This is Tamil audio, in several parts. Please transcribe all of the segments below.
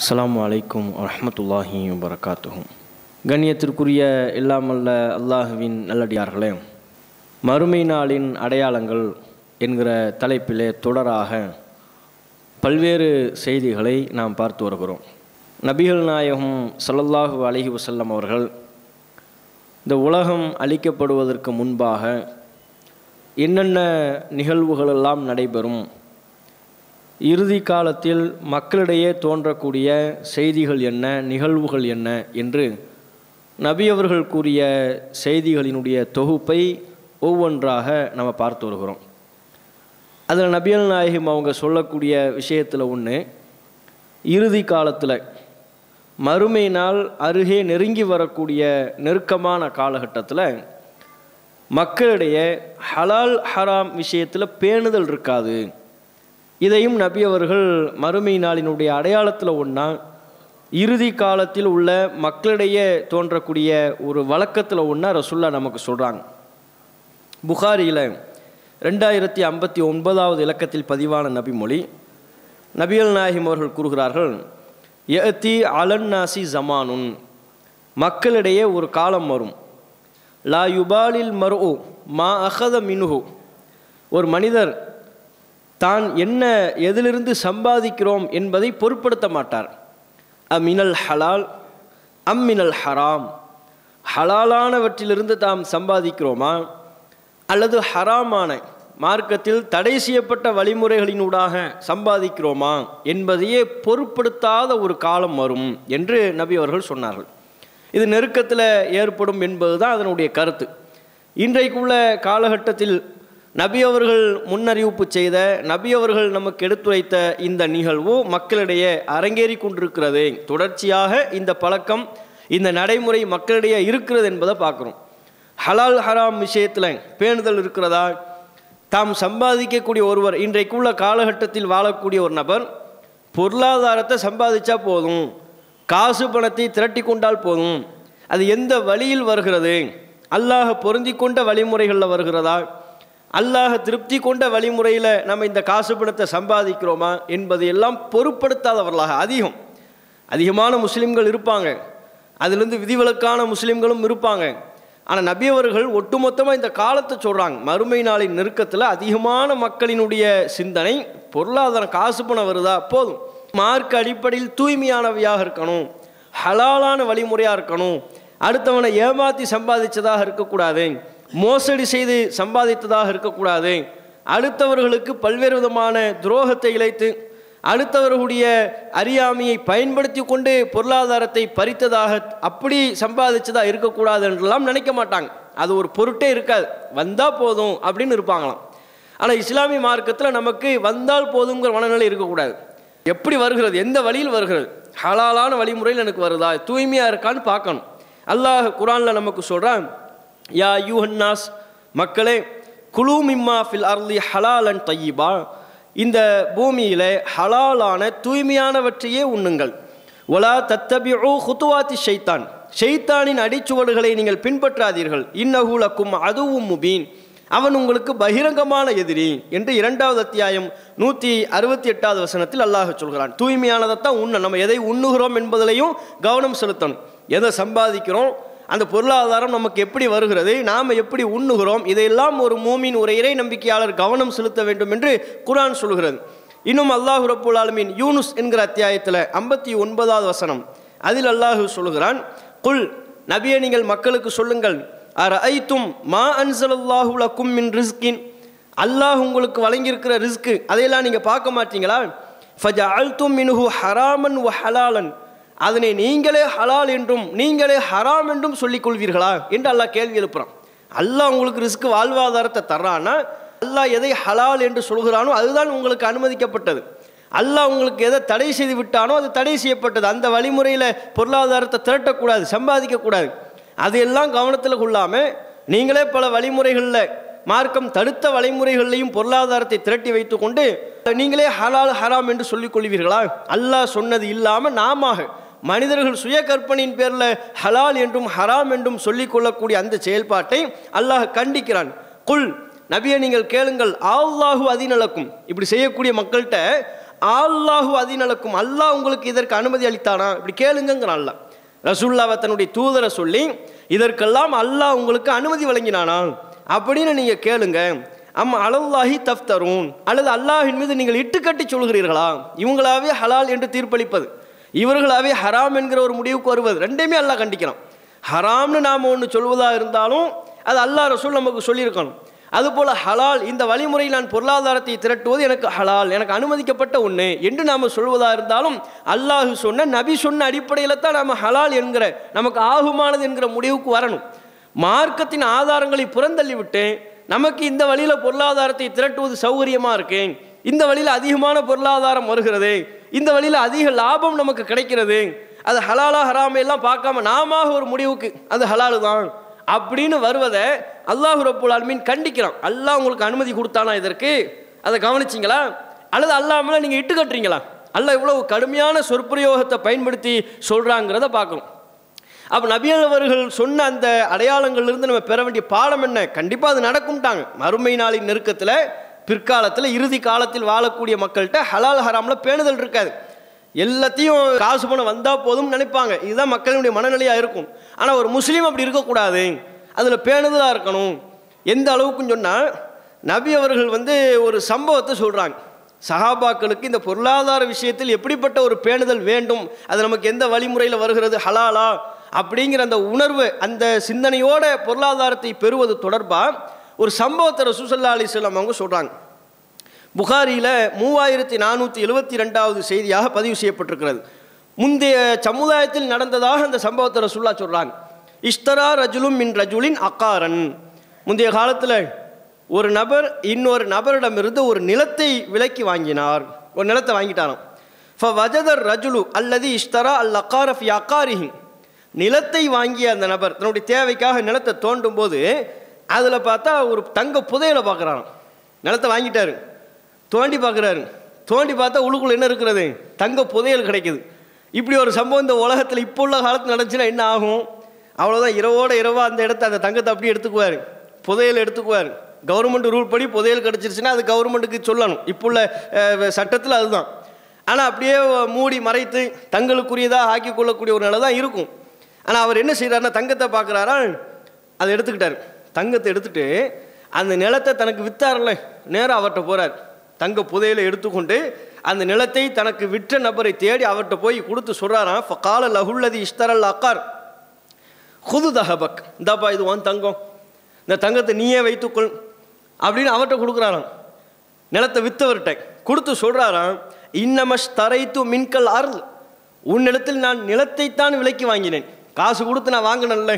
அஸ்லாம் வலைக்கும் வரமத்துல்லாஹி வரகாத்துகும் கண்ணியத்திற்குரிய இல்லாமல்ல அல்லாஹுவின் நல்லடியார்களே மறுமை நாளின் அடையாளங்கள் என்கிற தலைப்பிலே தொடராக பல்வேறு செய்திகளை நாம் பார்த்து வருகிறோம் நபிகள் நாயகம் சல்லல்லாஹு அலஹி வசல்லம் அவர்கள் இந்த உலகம் அழிக்கப்படுவதற்கு முன்பாக என்னென்ன நிகழ்வுகளெல்லாம் நடைபெறும் இறுதி காலத்தில் மக்களிடையே தோன்றக்கூடிய செய்திகள் என்ன நிகழ்வுகள் என்ன என்று நபி அவர்கள் கூறிய செய்திகளினுடைய தொகுப்பை ஒவ்வொன்றாக நம்ம பார்த்து வருகிறோம் அதில் நபியல் நாயகம் அவங்க சொல்லக்கூடிய விஷயத்தில் ஒன்று இறுதி காலத்தில் மறுமையினால் அருகே நெருங்கி வரக்கூடிய நெருக்கமான காலகட்டத்தில் மக்களிடையே ஹலால் ஹராம் விஷயத்தில் பேணுதல் இருக்காது இதையும் நபி அவர்கள் மறுமை நாளினுடைய அடையாளத்தில் ஒன்றா இறுதி காலத்தில் உள்ள மக்களிடையே தோன்றக்கூடிய ஒரு வழக்கத்தில் ஒன்றா ரசுல்லா நமக்கு சொல்கிறாங்க புகாரியில் ரெண்டாயிரத்தி ஐம்பத்தி ஒன்பதாவது இலக்கத்தில் பதிவான நபிமொழி நபியல் நாயகிம் அவர்கள் கூறுகிறார்கள் எத்தி அலன்னாசி ஜமானுன் மக்களிடையே ஒரு காலம் வரும் லா யுபாலில் மரு மா அகத மினுஹு ஒரு மனிதர் தான் என்ன எதிலிருந்து சம்பாதிக்கிறோம் என்பதை பொருட்படுத்த மாட்டார் அமினல் ஹலால் அம்மினல் ஹராம் ஹலாலானவற்றிலிருந்து தாம் சம்பாதிக்கிறோமா அல்லது ஹராமான மார்க்கத்தில் தடை செய்யப்பட்ட வழிமுறைகளினூடாக சம்பாதிக்கிறோமா என்பதையே பொருட்படுத்தாத ஒரு காலம் வரும் என்று நபி அவர்கள் சொன்னார்கள் இது நெருக்கத்தில் ஏற்படும் என்பது தான் அதனுடைய கருத்து இன்றைக்குள்ள காலகட்டத்தில் நபி அவர்கள் முன்னறிவிப்பு செய்த நபி அவர்கள் நமக்கு எடுத்துரைத்த இந்த நிகழ்வு மக்களிடையே அரங்கேறி கொண்டிருக்கிறது தொடர்ச்சியாக இந்த பழக்கம் இந்த நடைமுறை மக்களிடையே இருக்கிறது என்பதை பார்க்குறோம் ஹலால் ஹராம் விஷயத்தில் பேணுதல் இருக்கிறதா தாம் சம்பாதிக்கக்கூடிய ஒருவர் இன்றைக்குள்ள காலகட்டத்தில் வாழக்கூடிய ஒரு நபர் பொருளாதாரத்தை சம்பாதிச்சா போதும் காசு பணத்தை திரட்டி கொண்டால் போதும் அது எந்த வழியில் வருகிறது அல்லாஹ பொருந்தி கொண்ட வழிமுறைகளில் வருகிறதா அல்லாஹ திருப்தி கொண்ட வழிமுறையில் நம்ம இந்த காசு பணத்தை சம்பாதிக்கிறோமா என்பதை எல்லாம் பொருட்படுத்தாதவர்களாக அதிகம் அதிகமான முஸ்லீம்கள் இருப்பாங்க அதுலேருந்து விதிவிலக்கான முஸ்லீம்களும் இருப்பாங்க ஆனால் நபியவர்கள் ஒட்டுமொத்தமாக இந்த காலத்தை சொல்கிறாங்க மறுமை நாளின் நெருக்கத்தில் அதிகமான மக்களினுடைய சிந்தனை பொருளாதாரம் காசு பணம் வருதா போதும் மார்க் அடிப்படையில் தூய்மையானவையாக இருக்கணும் ஹலாலான வழிமுறையாக இருக்கணும் அடுத்தவனை ஏமாற்றி சம்பாதிச்சதாக இருக்கக்கூடாது மோசடி செய்து சம்பாதித்ததாக இருக்கக்கூடாது அடுத்தவர்களுக்கு பல்வேறு விதமான துரோகத்தை இழைத்து அடுத்தவர்களுடைய அறியாமையை பயன்படுத்தி கொண்டு பொருளாதாரத்தை பறித்ததாக அப்படி சம்பாதிச்சதாக இருக்கக்கூடாது என்றெல்லாம் நினைக்க மாட்டாங்க அது ஒரு பொருட்டே இருக்காது வந்தால் போதும் அப்படின்னு இருப்பாங்களாம் ஆனால் இஸ்லாமிய மார்க்கத்தில் நமக்கு வந்தால் போதுங்கிற மனநிலை இருக்கக்கூடாது எப்படி வருகிறது எந்த வழியில் வருகிறது ஹலாலான வழிமுறையில் எனக்கு வருதா தூய்மையாக இருக்கான்னு பார்க்கணும் அல்லாஹ் குரானில் நமக்கு சொல்கிறான் யா யூஹன்னாஸ் மக்களே குலு மிம்மா ஃபில் அர்லி ஹலாலன் தையீபா இந்த பூமியில் ஹலாலான தூய்மையானவற்றையே உண்ணுங்கள் ஒலா ஓ ஹுத்துவாத்தி ஷைத்தான் ஷைத்தானின் அடிச்சுவடுகளை நீங்கள் பின்பற்றாதீர்கள் இன்னகுலக்கும் அதுவும் முபீன் அவன் உங்களுக்கு பகிரங்கமான எதிரி என்று இரண்டாவது அத்தியாயம் நூற்றி அறுபத்தி எட்டாவது வசனத்தில் அல்லாஹ் சொல்கிறான் தூய்மையானதைத்தான் உண்ண நம்ம எதை உண்ணுகிறோம் என்பதிலையும் கவனம் செலுத்தணும் எதை சம்பாதிக்கிறோம் அந்த பொருளாதாரம் நமக்கு எப்படி வருகிறது நாம் எப்படி உண்ணுகிறோம் இதையெல்லாம் ஒரு மூமின் ஒரு இறை நம்பிக்கையாளர் கவனம் செலுத்த வேண்டும் என்று குரான் சொல்கிறது இன்னும் அல்லாஹு ரப்புல் ஆலமின் யூனுஸ் என்கிற அத்தியாயத்தில் ஐம்பத்தி ஒன்பதாவது வசனம் அதில் அல்லாஹு சொல்கிறான் குல் நபிய நீங்கள் மக்களுக்கு சொல்லுங்கள் அர் ஐத்தும் மா அன்சல்லாஹுலக்கும் மின் ரிஸ்கின் அல்லாஹ் உங்களுக்கு வழங்கியிருக்கிற ரிஸ்க்கு அதையெல்லாம் நீங்கள் பார்க்க மாட்டீங்களா ஃபஜ அல்தும் மின்ஹு ஹராமன் ஹலாலன் அதனை நீங்களே ஹலால் என்றும் நீங்களே ஹராம் என்றும் சொல்லிக் கொள்வீர்களா என்று அல்லாஹ் கேள்வி எழுப்புறான் அல்லாஹ் உங்களுக்கு ரிஸ்க்கு வாழ்வாதாரத்தை தர்றான்னா அல்லாஹ் எதை ஹலால் என்று சொல்கிறானோ அதுதான் உங்களுக்கு அனுமதிக்கப்பட்டது அல்லாஹ் உங்களுக்கு எதை தடை செய்து விட்டானோ அது தடை செய்யப்பட்டது அந்த வழிமுறையில் பொருளாதாரத்தை திரட்டக்கூடாது சம்பாதிக்கக்கூடாது அதையெல்லாம் கவனத்தில் கொள்ளாமல் நீங்களே பல வழிமுறைகளில் மார்க்கம் தடுத்த வழிமுறைகளையும் பொருளாதாரத்தை திரட்டி வைத்துக்கொண்டு நீங்களே ஹலால் ஹராம் என்று சொல்லிக் கொள்வீர்களா அல்லாஹ் சொன்னது இல்லாமல் நாம மனிதர்கள் சுய கற்பனையின் பேரில் ஹலால் என்றும் ஹராம் என்றும் சொல்லிக்கொள்ளக்கூடிய அந்த செயல்பாட்டை அல்லாஹ் கண்டிக்கிறான் குல் நபியை நீங்கள் கேளுங்கள் ஆல்லாஹு அதிநலக்கும் இப்படி செய்யக்கூடிய மக்கள்கிட்ட ஆல்லாஹு அதிநலக்கும் அல்லாஹ் உங்களுக்கு இதற்கு அனுமதி அளித்தானா இப்படி கேளுங்கிறான் அல்ல ரசுல்லாவை தன்னுடைய தூதரை சொல்லி இதற்கெல்லாம் அல்லாஹ் உங்களுக்கு அனுமதி வழங்கினானா அப்படின்னு நீங்கள் கேளுங்க அம் அலல்லாஹி தஃப்தரூன் அல்லது அல்லாஹின் மீது நீங்கள் இட்டுக்கட்டி சொல்கிறீர்களா இவங்களாவே ஹலால் என்று தீர்ப்பளிப்பது இவர்களாவே ஹராம் என்கிற ஒரு முடிவுக்கு வருவது ரெண்டுமே அல்லாஹ் கண்டிக்கிறான் ஹராம்னு நாம் ஒன்று சொல்வதாக இருந்தாலும் அது அல்லாஹ் ரசூல் நமக்கு சொல்லியிருக்கணும் அதுபோல் ஹலால் இந்த வழிமுறை நான் பொருளாதாரத்தை திரட்டுவது எனக்கு ஹலால் எனக்கு அனுமதிக்கப்பட்ட ஒன்று என்று நாம் சொல்வதாக இருந்தாலும் அல்லாஹு சொன்ன நபி சொன்ன அடிப்படையில் தான் நாம் ஹலால் என்கிற நமக்கு ஆகுமானது என்கிற முடிவுக்கு வரணும் மார்க்கத்தின் ஆதாரங்களை புறந்தள்ளிவிட்டு நமக்கு இந்த வழியில் பொருளாதாரத்தை திரட்டுவது சௌகரியமாக இருக்குது இந்த வழியில் அதிகமான பொருளாதாரம் வருகிறது இந்த வழியில் அதிக லாபம் நமக்கு கிடைக்கிறது அது ஹலாலா ஹராமையெல்லாம் பார்க்காம நாம ஒரு முடிவுக்கு அது ஹலாலு தான் அப்படின்னு வருவதை அல்லாஹு ரப்புல் அலமின் கண்டிக்கிறான் அல்லாஹ் உங்களுக்கு அனுமதி கொடுத்தானா இதற்கு அதை கவனிச்சிங்களா அல்லது அல்லாமல் நீங்கள் இட்டு கட்டுறீங்களா அல்ல இவ்வளவு கடுமையான சொற்பிரயோகத்தை பயன்படுத்தி சொல்கிறாங்கிறத பார்க்கணும் அப்போ நபியவர்கள் சொன்ன அந்த அடையாளங்கள்லேருந்து நம்ம பெற வேண்டிய பாடம் என்ன கண்டிப்பாக அது நடக்கும்ட்டாங்க மறுமை நாளின் நெருக்கத்தில் பிற்காலத்தில் இறுதி காலத்தில் வாழக்கூடிய மக்கள்கிட்ட ஹலால் ஹராமில் பேணுதல் இருக்காது எல்லாத்தையும் காசு பணம் வந்தால் போதும்னு நினைப்பாங்க இதுதான் மக்களினுடைய மனநிலையாக இருக்கும் ஆனால் ஒரு முஸ்லீம் அப்படி இருக்கக்கூடாது அதில் பேணுதலாக இருக்கணும் எந்த அளவுக்குன்னு சொன்னால் நபி அவர்கள் வந்து ஒரு சம்பவத்தை சொல்கிறாங்க சஹாபாக்களுக்கு இந்த பொருளாதார விஷயத்தில் எப்படிப்பட்ட ஒரு பேணுதல் வேண்டும் அது நமக்கு எந்த வழிமுறையில் வருகிறது ஹலாலா அப்படிங்கிற அந்த உணர்வு அந்த சிந்தனையோட பொருளாதாரத்தை பெறுவது தொடர்பாக ஒரு சம்பவத்தை ரசூசல்லா அலிஸ்லாம் அவங்க சொல்கிறாங்க புகாரியில் மூவாயிரத்தி நானூற்றி எழுபத்தி ரெண்டாவது செய்தியாக பதிவு செய்யப்பட்டிருக்கிறது முந்தைய சமுதாயத்தில் நடந்ததாக அந்த சம்பவத்தை ரசூல்லா சொல்கிறாங்க இஷ்தரா ரஜுலும் மின் ரஜுலின் அக்காரன் முந்தைய காலத்தில் ஒரு நபர் இன்னொரு நபரிடமிருந்து ஒரு நிலத்தை விலக்கி வாங்கினார் ஒரு நிலத்தை வாங்கிட்டாராம் ஃப வஜதர் ரஜுலு அல்லது இஷ்தரா அல் அக்கார் அக்காரஃப் அக்காரிஹின் நிலத்தை வாங்கிய அந்த நபர் தன்னுடைய தேவைக்காக நிலத்தை தோண்டும் போது அதில் பார்த்தா ஒரு தங்க புதையலை பார்க்குறான் நிலத்தை வாங்கிட்டாரு தோண்டி பார்க்குறாரு தோண்டி பார்த்தா உள்ளுக்குள்ளே என்ன இருக்கிறது தங்க புதையல் கிடைக்குது இப்படி ஒரு சம்பவம் இந்த உலகத்தில் இப்போ உள்ள காலத்தில் நடந்துச்சுன்னா என்ன ஆகும் அவ்வளோதான் இரவோட இரவாக அந்த இடத்த அந்த தங்கத்தை அப்படியே எடுத்துக்குவார் புதையல் எடுத்துக்குவார் கவர்மெண்ட் ரூல் படி புதையல் கிடச்சிருச்சுன்னா அது கவர்மெண்ட்டுக்கு சொல்லணும் இப்போ உள்ள சட்டத்தில் அதுதான் ஆனால் அப்படியே மூடி மறைத்து தங்களுக்குரியதாக ஆக்கி கொள்ளக்கூடிய ஒரு நிலை தான் இருக்கும் ஆனால் அவர் என்ன செய்கிறாருன்னா தங்கத்தை பார்க்குறாரா அதை எடுத்துக்கிட்டார் தங்கத்தை எடுத்துட்டு அந்த நிலத்தை தனக்கு வித்தாரல நேராக அவர்கிட்ட போகிறார் தங்க புதையில எடுத்துக்கொண்டு அந்த நிலத்தை தனக்கு விற்ற நபரை தேடி அவர்கிட்ட போய் கொடுத்து சொல்கிறாராம் கால லகுல்லதி இஷ்டரல் அக்கார் குது தஹபக் இந்தாப்பா இது உன் தங்கம் இந்த தங்கத்தை நீயே வைத்துக்கொள் அப்படின்னு அவர்கிட்ட கொடுக்குறாராம் நிலத்தை விற்றவர்கிட்ட கொடுத்து சொல்கிறாராம் இன்னமஷ் தரைத்து மின்கல் அருள் நிலத்தில் நான் நிலத்தைத்தான் விலைக்கு வாங்கினேன் காசு கொடுத்து நான் வாங்கினேன்ல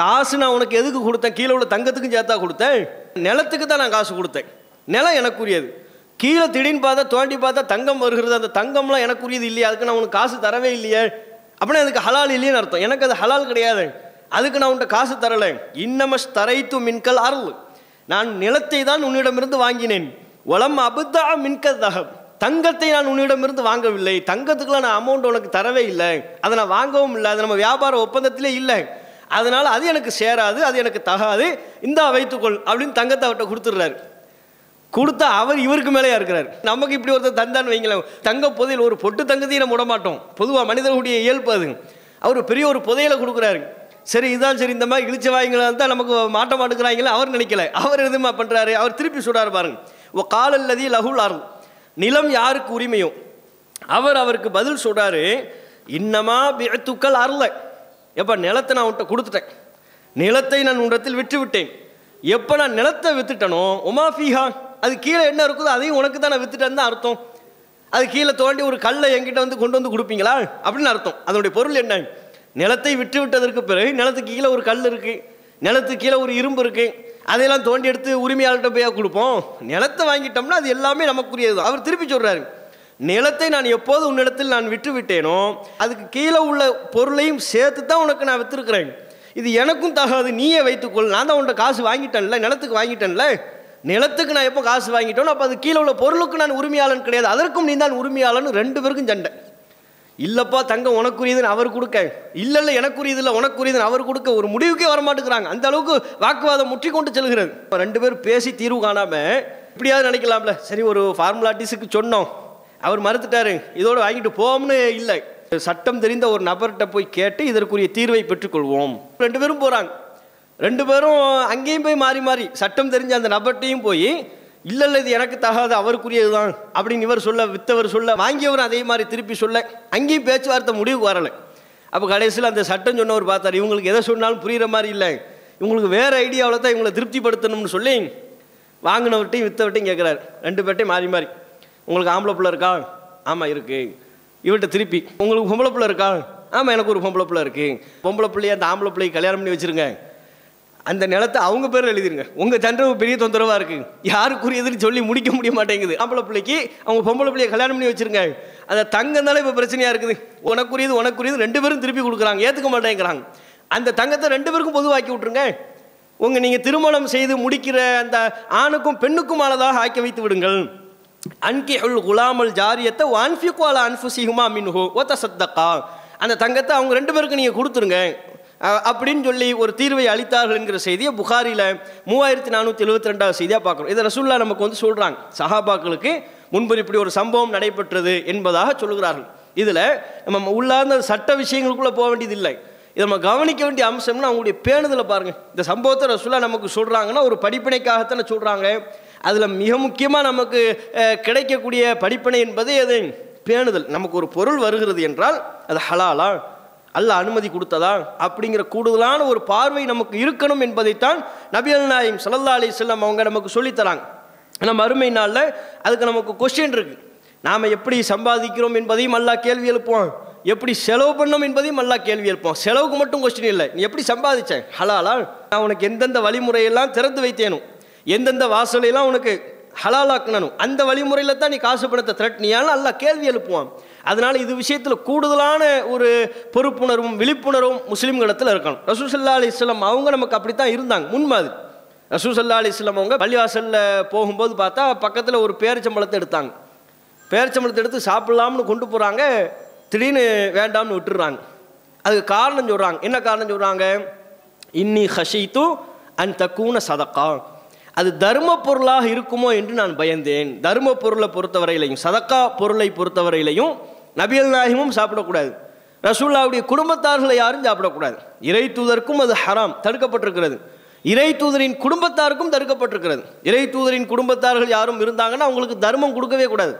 காசு நான் உனக்கு எதுக்கு கொடுத்தேன் கீழே உள்ள தங்கத்துக்கும் சேர்த்தா கொடுத்தேன் நிலத்துக்கு தான் நான் காசு கொடுத்தேன் நிலம் எனக்குரியது கீழே திடீர்னு பார்த்தா தோண்டி பார்த்தா தங்கம் வருகிறது அந்த தங்கம்லாம் எனக்குரியது இல்லையா அதுக்கு நான் உனக்கு காசு தரவே இல்லையே அப்படின்னா அதுக்கு ஹலால் இல்லையேன்னு அர்த்தம் எனக்கு அது ஹலால் கிடையாது அதுக்கு நான் உன்ட்ட காசு தரலை இன்னமஸ் தரைத்து மின்கல் அருள் நான் நிலத்தை தான் உன்னிடமிருந்து வாங்கினேன் உளம் அபுத்தா மின்கல் தகம் தங்கத்தை நான் உன்னிடமிருந்து வாங்கவில்லை தங்கத்துக்குலாம் நான் அமௌண்ட் உனக்கு தரவே இல்லை அதை நான் வாங்கவும் இல்லை அது நம்ம வியாபார ஒப்பந்தத்திலே இல்லை அதனால் அது எனக்கு சேராது அது எனக்கு தகாது இந்தா வைத்துக்கொள் அப்படின்னு தங்கத்தை அவர்கிட்ட கொடுத்துட்றாரு கொடுத்தா அவர் இவருக்கு மேலேயா இருக்கிறார் நமக்கு இப்படி ஒருத்தர் தந்தான்னு வைங்களேன் தங்க புதையில் ஒரு பொட்டு தங்கத்தையும் நம்ம விட மாட்டோம் பொதுவாக மனிதர்களுடைய இயல்பு அது அவர் பெரிய ஒரு புதையில கொடுக்குறாரு சரி இதுதான் சரி இந்த மாதிரி இழிச்ச வாய்ங்களா தான் நமக்கு மாட்ட மாட்டுக்கிறாங்களே அவர் நினைக்கல அவர் எதுமா பண்ணுறாரு அவர் திருப்பி சொல்கிறார் பாருங்க ஓ காலல்லதி லகுல் ஆறு நிலம் யாருக்கு உரிமையோ அவர் அவருக்கு பதில் சொல்கிறாரு இன்னமா பித்துக்கள் அருளை எப்போ நிலத்தை நான் உன்ட்ட கொடுத்துட்டேன் நிலத்தை நான் உன்னிடத்தில் விற்று விட்டேன் எப்போ நான் நிலத்தை வித்துட்டனோ உமா ஃபீஹா அது கீழே என்ன இருக்குதோ அதையும் உனக்கு தான் நான் வித்துட்டேன்னு தான் அர்த்தம் அது கீழே தோண்டி ஒரு கல்லை எங்கிட்ட வந்து கொண்டு வந்து கொடுப்பீங்களா அப்படின்னு அர்த்தம் அதனுடைய பொருள் என்ன நிலத்தை விற்று விட்டதற்கு பிறகு நிலத்துக்கு கீழே ஒரு கல் இருக்குது நிலத்துக்கு கீழே ஒரு இரும்பு இருக்குது அதையெல்லாம் தோண்டி எடுத்து உரிமையாளர்கிட்ட போய் கொடுப்போம் நிலத்தை வாங்கிட்டோம்னா அது எல்லாமே நமக்குரியது அவர் திருப்பி சொல்கிறாரு நிலத்தை நான் எப்போது உன்னிடத்தில் நான் விற்று விட்டேனோ அதுக்கு கீழே உள்ள பொருளையும் சேர்த்து தான் உனக்கு நான் விற்றுருக்குறேன் இது எனக்கும் தகாது நீயே வைத்துக்கொள் நான் தான் உன்ட காசு வாங்கிட்டேன்ல நிலத்துக்கு வாங்கிட்டேன்ல நிலத்துக்கு நான் எப்போ காசு வாங்கிட்டோம் அப்போ அது கீழே உள்ள பொருளுக்கு நான் உரிமையாளன் கிடையாது அதற்கும் நீ தான் உரிமையாளன் ரெண்டு பேருக்கும் சண்டை இல்லைப்பா தங்கம் உனக்குரியதுன்னு அவர் கொடுக்க இல்லை இல்லை எனக்குரியது இல்லை உனக்குரியதுன்னு அவர் கொடுக்க ஒரு முடிவுக்கே வரமாட்டேங்கிறாங்க அந்த அளவுக்கு வாக்குவாதம் முற்றி கொண்டு செல்கிறது ரெண்டு பேரும் பேசி தீர்வு காணாமல் இப்படியாவது நினைக்கலாம்ல சரி ஒரு ஃபார்முலாட்டிஸுக்கு சொன்னோம் அவர் மறுத்துட்டாரு இதோடு வாங்கிட்டு போம்னு இல்லை சட்டம் தெரிந்த ஒரு நபர்கிட்ட போய் கேட்டு இதற்குரிய தீர்வை பெற்றுக்கொள்வோம் ரெண்டு பேரும் போகிறாங்க ரெண்டு பேரும் அங்கேயும் போய் மாறி மாறி சட்டம் தெரிஞ்ச அந்த நபர்கிட்டையும் போய் இல்லை இல்லை இது எனக்கு தகாது அவருக்குரியது தான் அப்படின்னு இவர் சொல்ல வித்தவர் சொல்ல வாங்கியவர் அதே மாதிரி திருப்பி சொல்ல அங்கேயும் பேச்சுவார்த்தை முடிவுக்கு வரலை அப்போ கடைசியில் அந்த சட்டம் சொன்னவர் பார்த்தார் இவங்களுக்கு எதை சொன்னாலும் புரிகிற மாதிரி இல்லை இவங்களுக்கு வேறு ஐடியாவில் தான் இவங்களை திருப்திப்படுத்தணும்னு சொல்லி வாங்கினவர்கிட்டையும் வித்தவர்கிட்டையும் கேட்குறாரு ரெண்டு பேர்ட்டையும் மாறி மாறி உங்களுக்கு ஆம்பளை பிள்ளை இருக்கா ஆமாம் இருக்குது இவர்கிட்ட திருப்பி உங்களுக்கு பொம்பளை பிள்ளை இருக்கா ஆமாம் எனக்கு ஒரு பொம்பளை பிள்ளை இருக்குது பொம்பளை பிள்ளைய அந்த ஆம்பளை பிள்ளையை கல்யாணம் பண்ணி வச்சுருங்க அந்த நிலத்தை அவங்க பேரில் எழுதிருங்க உங்கள் தண்டவு பெரிய தொந்தரவாக இருக்குது யாருக்குரியதுன்னு சொல்லி முடிக்க முடிய மாட்டேங்குது ஆம்பளை பிள்ளைக்கு அவங்க பொம்பளை பிள்ளையை கல்யாணம் பண்ணி வச்சுருங்க அந்த தங்கந்தாலும் இப்போ பிரச்சனையாக இருக்குது உனக்குரியது உனக்குரியது ரெண்டு பேரும் திருப்பி கொடுக்குறாங்க ஏற்றுக்க மாட்டேங்கிறாங்க அந்த தங்கத்தை ரெண்டு பேருக்கும் பொதுவாக்கி விட்ருங்க உங்கள் நீங்கள் திருமணம் செய்து முடிக்கிற அந்த ஆணுக்கும் பெண்ணுக்கும் ஆளதாக ஆக்கி வைத்து விடுங்கள் அன்கிஹுல் குலாமல் ஜாரியத்தை வான்ஃபிகுவாலா அன்ஃபுசிஹுமா மின்ஹோ ஓத்த சத்தக்கா அந்த தங்கத்தை அவங்க ரெண்டு பேருக்கு நீங்கள் கொடுத்துருங்க அப்படின்னு சொல்லி ஒரு தீர்வை அளித்தார்கள் என்கிற செய்தியை புகாரியில் மூவாயிரத்தி நானூற்றி எழுபத்தி ரெண்டாவது செய்தியாக பார்க்குறோம் இதை ரசுல்லா நமக்கு வந்து சொல்கிறாங்க சஹாபாக்களுக்கு முன்பு இப்படி ஒரு சம்பவம் நடைபெற்றது என்பதாக சொல்கிறார்கள் இதில் நம்ம உள்ளார்ந்த சட்ட விஷயங்களுக்குள்ளே போக வேண்டியதில்லை இதை நம்ம கவனிக்க வேண்டிய அம்சம்னா அவங்களுடைய பேணுதலை பாருங்கள் இந்த சம்பவத்தை ரசுல்லா நமக்கு சொல்கிறாங்கன்னா ஒரு படிப்பினைக்காகத்தானே சொல்கிறாங்க அதில் மிக முக்கியமாக நமக்கு கிடைக்கக்கூடிய படிப்பனை என்பது எது பேணுதல் நமக்கு ஒரு பொருள் வருகிறது என்றால் அது ஹலாலா அல்ல அனுமதி கொடுத்ததா அப்படிங்கிற கூடுதலான ஒரு பார்வை நமக்கு இருக்கணும் என்பதைத்தான் நபியல் நாயம் சல்லா அலி செல்லம் அவங்க நமக்கு சொல்லித்தராங்க நம்ம அருமை நாளில் அதுக்கு நமக்கு கொஸ்டின் இருக்குது நாம் எப்படி சம்பாதிக்கிறோம் என்பதையும் நல்லா கேள்வி எழுப்போம் எப்படி செலவு பண்ணோம் என்பதையும் நல்லா கேள்வி எழுப்போம் செலவுக்கு மட்டும் கொஸ்டின் இல்லை நீ எப்படி சம்பாதிச்சேன் ஹலாலா நான் உனக்கு எந்தெந்த வழிமுறையெல்லாம் திறந்து வைத்தேனும் எந்தெந்த வாசலையெல்லாம் உனக்கு ஹலாலாக்கணும் அந்த வழிமுறையில் தான் நீ காசு பணத்தை திரட்டினியாலும் நல்லா கேள்வி எழுப்புவான் அதனால் இது விஷயத்தில் கூடுதலான ஒரு பொறுப்புணர்வும் விழிப்புணர்வும் முஸ்லீம்களிடத்தில் இருக்கணும் ரசூசல்லா அலி இஸ்லாம் அவங்க நமக்கு அப்படி தான் இருந்தாங்க முன்மாதிரி ரசூசல்லா அலி இஸ்லாம் அவங்க பள்ளிவாசலில் போகும்போது பார்த்தா பக்கத்தில் ஒரு பேரச்சம்பளத்தை எடுத்தாங்க பேரச்சம்பளத்தை எடுத்து சாப்பிட்லாம்னு கொண்டு போகிறாங்க திடீர்னு வேண்டாம்னு விட்டுடுறாங்க அதுக்கு காரணம் சொல்கிறாங்க என்ன காரணம் சொல்கிறாங்க இன்னி தூ அண்ட் தக்கூன சதக்கா அது தர்ம பொருளாக இருக்குமோ என்று நான் பயந்தேன் தர்ம பொருளை பொறுத்தவரையிலையும் சதக்கா பொருளை பொறுத்தவரையிலையும் நபியல் நாயகமும் சாப்பிடக்கூடாது ரசூல்லாவுடைய குடும்பத்தார்களை யாரும் சாப்பிடக்கூடாது இறை தூதருக்கும் அது ஹராம் தடுக்கப்பட்டிருக்கிறது இறை தூதரின் குடும்பத்தாருக்கும் தடுக்கப்பட்டிருக்கிறது இறை தூதரின் குடும்பத்தார்கள் யாரும் இருந்தாங்கன்னா அவங்களுக்கு தர்மம் கொடுக்கவே கூடாது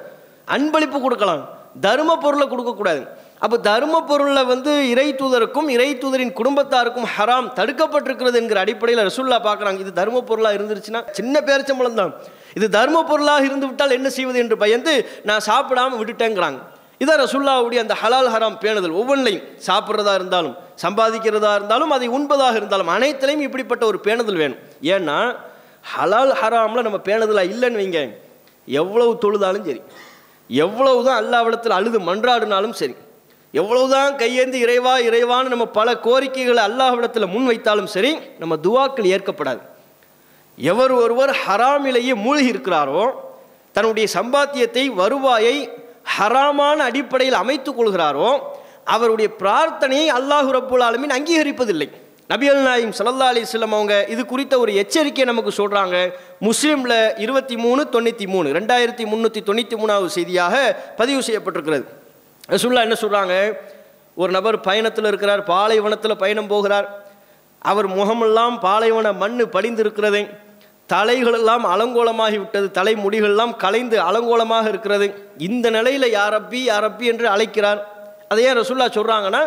அன்பளிப்பு கொடுக்கலாம் தர்ம பொருளை கொடுக்கக்கூடாது அப்போ தர்ம பொருளை வந்து இறை தூதருக்கும் இறை தூதரின் குடும்பத்தாருக்கும் ஹராம் தடுக்கப்பட்டிருக்கிறது என்கிற அடிப்படையில் ரசுல்லா பார்க்குறாங்க இது தர்ம பொருளாக இருந்துருச்சுன்னா சின்ன பேரச்சம்பளம் தான் இது தர்ம பொருளாக இருந்து விட்டால் என்ன செய்வது என்று பயந்து நான் சாப்பிடாமல் விட்டுட்டேங்கிறாங்க இதான் ரசுல்லாவுடைய அந்த ஹலால் ஹராம் பேணுதல் ஒவ்வொன்றையும் சாப்பிட்றதா இருந்தாலும் சம்பாதிக்கிறதா இருந்தாலும் அதை உண்பதாக இருந்தாலும் அனைத்திலையும் இப்படிப்பட்ட ஒரு பேணுதல் வேணும் ஏன்னா ஹலால் ஹராமில் நம்ம பேணுதலாக இல்லைன்னு வைங்க எவ்வளவு தொழுதாலும் சரி எவ்வளவு தான் அல்லாவிடத்தில் அழுது மன்றாடினாலும் சரி எவ்வளவுதான் கையேந்து இறைவா இறைவான்னு நம்ம பல கோரிக்கைகளை அல்லாஹ்விடத்தில் முன் வைத்தாலும் சரி நம்ம துவாக்கள் ஏற்கப்படாது எவர் ஒருவர் ஹராமிலேயே மூழ்கி இருக்கிறாரோ தன்னுடைய சம்பாத்தியத்தை வருவாயை ஹராமான அடிப்படையில் அமைத்து கொள்கிறாரோ அவருடைய பிரார்த்தனையை அல்லாஹு ரப்புல் ஆலமின் அங்கீகரிப்பதில்லை நபியல் நாயிம் சல்லா அலிஸ்லம் அவங்க இது குறித்த ஒரு எச்சரிக்கையை நமக்கு சொல்கிறாங்க முஸ்லீமில் இருபத்தி மூணு தொண்ணூற்றி மூணு ரெண்டாயிரத்தி முந்நூற்றி தொண்ணூற்றி மூணாவது செய்தியாக பதிவு செய்யப்பட்டிருக்கிறது ரசுல்லா என்ன சொல்கிறாங்க ஒரு நபர் பயணத்தில் இருக்கிறார் பாலைவனத்தில் பயணம் போகிறார் அவர் முகமெல்லாம் பாலைவன மண் படிந்திருக்கிறதே தலைகளெல்லாம் அலங்கோலமாகி விட்டது தலை முடிகள்லாம் கலைந்து அலங்கோலமாக இருக்கிறது இந்த நிலையில் யாரப்பி யாரப்பி என்று அழைக்கிறார் அதை ஏன் ரசுல்லா சொல்கிறாங்கன்னா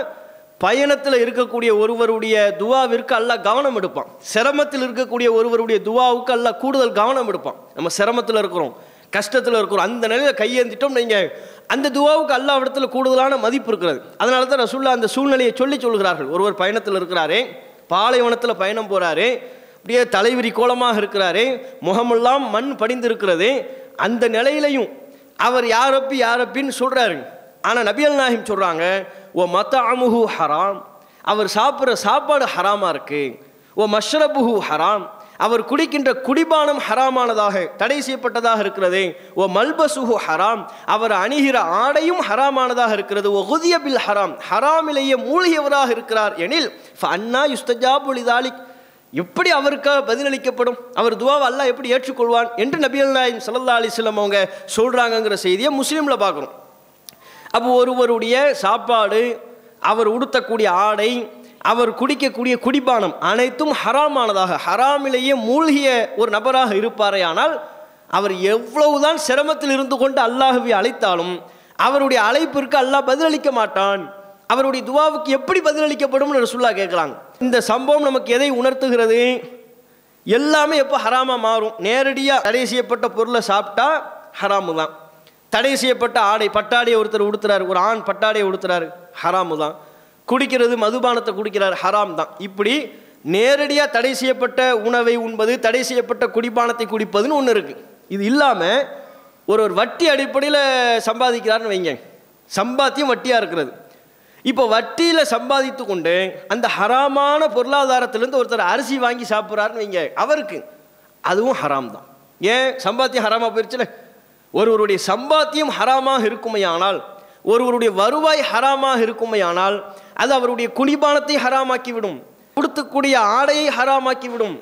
பயணத்தில் இருக்கக்கூடிய ஒருவருடைய துவாவிற்கு அல்ல கவனம் எடுப்பான் சிரமத்தில் இருக்கக்கூடிய ஒருவருடைய துவாவுக்கு அல்ல கூடுதல் கவனம் எடுப்பான் நம்ம சிரமத்தில் இருக்கிறோம் கஷ்டத்தில் இருக்கிறோம் அந்த நிலையில் கையேந்திட்டோம் நீங்கள் அந்த துவாவுக்கு அல்லாவிடத்தில் கூடுதலான மதிப்பு இருக்கிறது அதனால தான் ரசூல்லா அந்த சூழ்நிலையை சொல்லி சொல்கிறார்கள் ஒருவர் பயணத்தில் இருக்கிறாரே பாலைவனத்தில் பயணம் போகிறாரு அப்படியே தலைவிரி கோலமாக இருக்கிறாரு முகமெல்லாம் மண் படிந்து இருக்கிறது அந்த நிலையிலையும் அவர் யாரப்பி யாரப்பின்னு சொல்கிறாரு ஆனால் நபியல் நாஹிம் சொல்கிறாங்க ஓ மத்த அமுகு ஹராம் அவர் சாப்பிட்ற சாப்பாடு ஹராமாக இருக்குது ஓ மஷ்ரபுஹு ஹராம் அவர் குடிக்கின்ற குடிபானம் ஹராமானதாக தடை செய்யப்பட்டதாக இருக்கிறது ஓ மல்பசுஹு ஹராம் அவர் அணுகிற ஆடையும் ஹராமானதாக இருக்கிறது ஓ ஹுதிய பில் ஹராம் ஹராமிலேயே மூழ்கியவராக இருக்கிறார் எனில் அண்ணா யுஸ்தஜா புலிதாலிக் எப்படி அவருக்காக பதிலளிக்கப்படும் அவர் துவாவை அல்லா எப்படி ஏற்றுக்கொள்வான் என்று நபியல் நாயின் சல்லா அலிஸ்லம் அவங்க சொல்கிறாங்கங்கிற செய்தியை முஸ்லீமில் பார்க்குறோம் அப்போ ஒருவருடைய சாப்பாடு அவர் உடுத்தக்கூடிய ஆடை அவர் குடிக்கக்கூடிய குடிபானம் அனைத்தும் ஹராமானதாக ஹராமிலேயே மூழ்கிய ஒரு நபராக இருப்பாரே ஆனால் அவர் எவ்வளவுதான் சிரமத்தில் இருந்து கொண்டு அல்லாஹுவை அழைத்தாலும் அவருடைய அழைப்பிற்கு அல்லாஹ் பதிலளிக்க மாட்டான் அவருடைய துவாவுக்கு எப்படி பதிலளிக்கப்படும் ரசுல்லா கேட்கலாங்க இந்த சம்பவம் நமக்கு எதை உணர்த்துகிறது எல்லாமே எப்போ ஹராமாக மாறும் நேரடியாக தடை செய்யப்பட்ட பொருளை சாப்பிட்டா ஹராமு தான் தடை செய்யப்பட்ட ஆடை பட்டாடையை ஒருத்தர் உடுத்துறாரு ஒரு ஆண் பட்டாடையை உடுத்துறாரு ஹராமு தான் குடிக்கிறது மதுபானத்தை குடிக்கிறார் ஹராம் தான் இப்படி நேரடியாக தடை செய்யப்பட்ட உணவை உண்பது தடை செய்யப்பட்ட குடிபானத்தை குடிப்பதுன்னு ஒன்று இருக்குது இது இல்லாமல் ஒரு ஒரு வட்டி அடிப்படையில் சம்பாதிக்கிறார்னு வைங்க சம்பாத்தியம் வட்டியாக இருக்கிறது இப்போ வட்டியில் சம்பாதித்து கொண்டு அந்த ஹராமான பொருளாதாரத்திலேருந்து ஒருத்தர் அரிசி வாங்கி சாப்பிட்றாருன்னு வைங்க அவருக்கு அதுவும் ஹராம் தான் ஏன் சம்பாத்தியம் ஹராமாக போயிடுச்சுல ஒருவருடைய சம்பாத்தியம் ஹராமாக இருக்குமே ஆனால் ஒருவருடைய வருவாய் ஹராமாக இருக்குமே ஆனால் அது அவருடைய குளிபானத்தை ஹராமாக்கிவிடும் கொடுத்துக்கூடிய ஆடையை ஹராமாக்கிவிடும்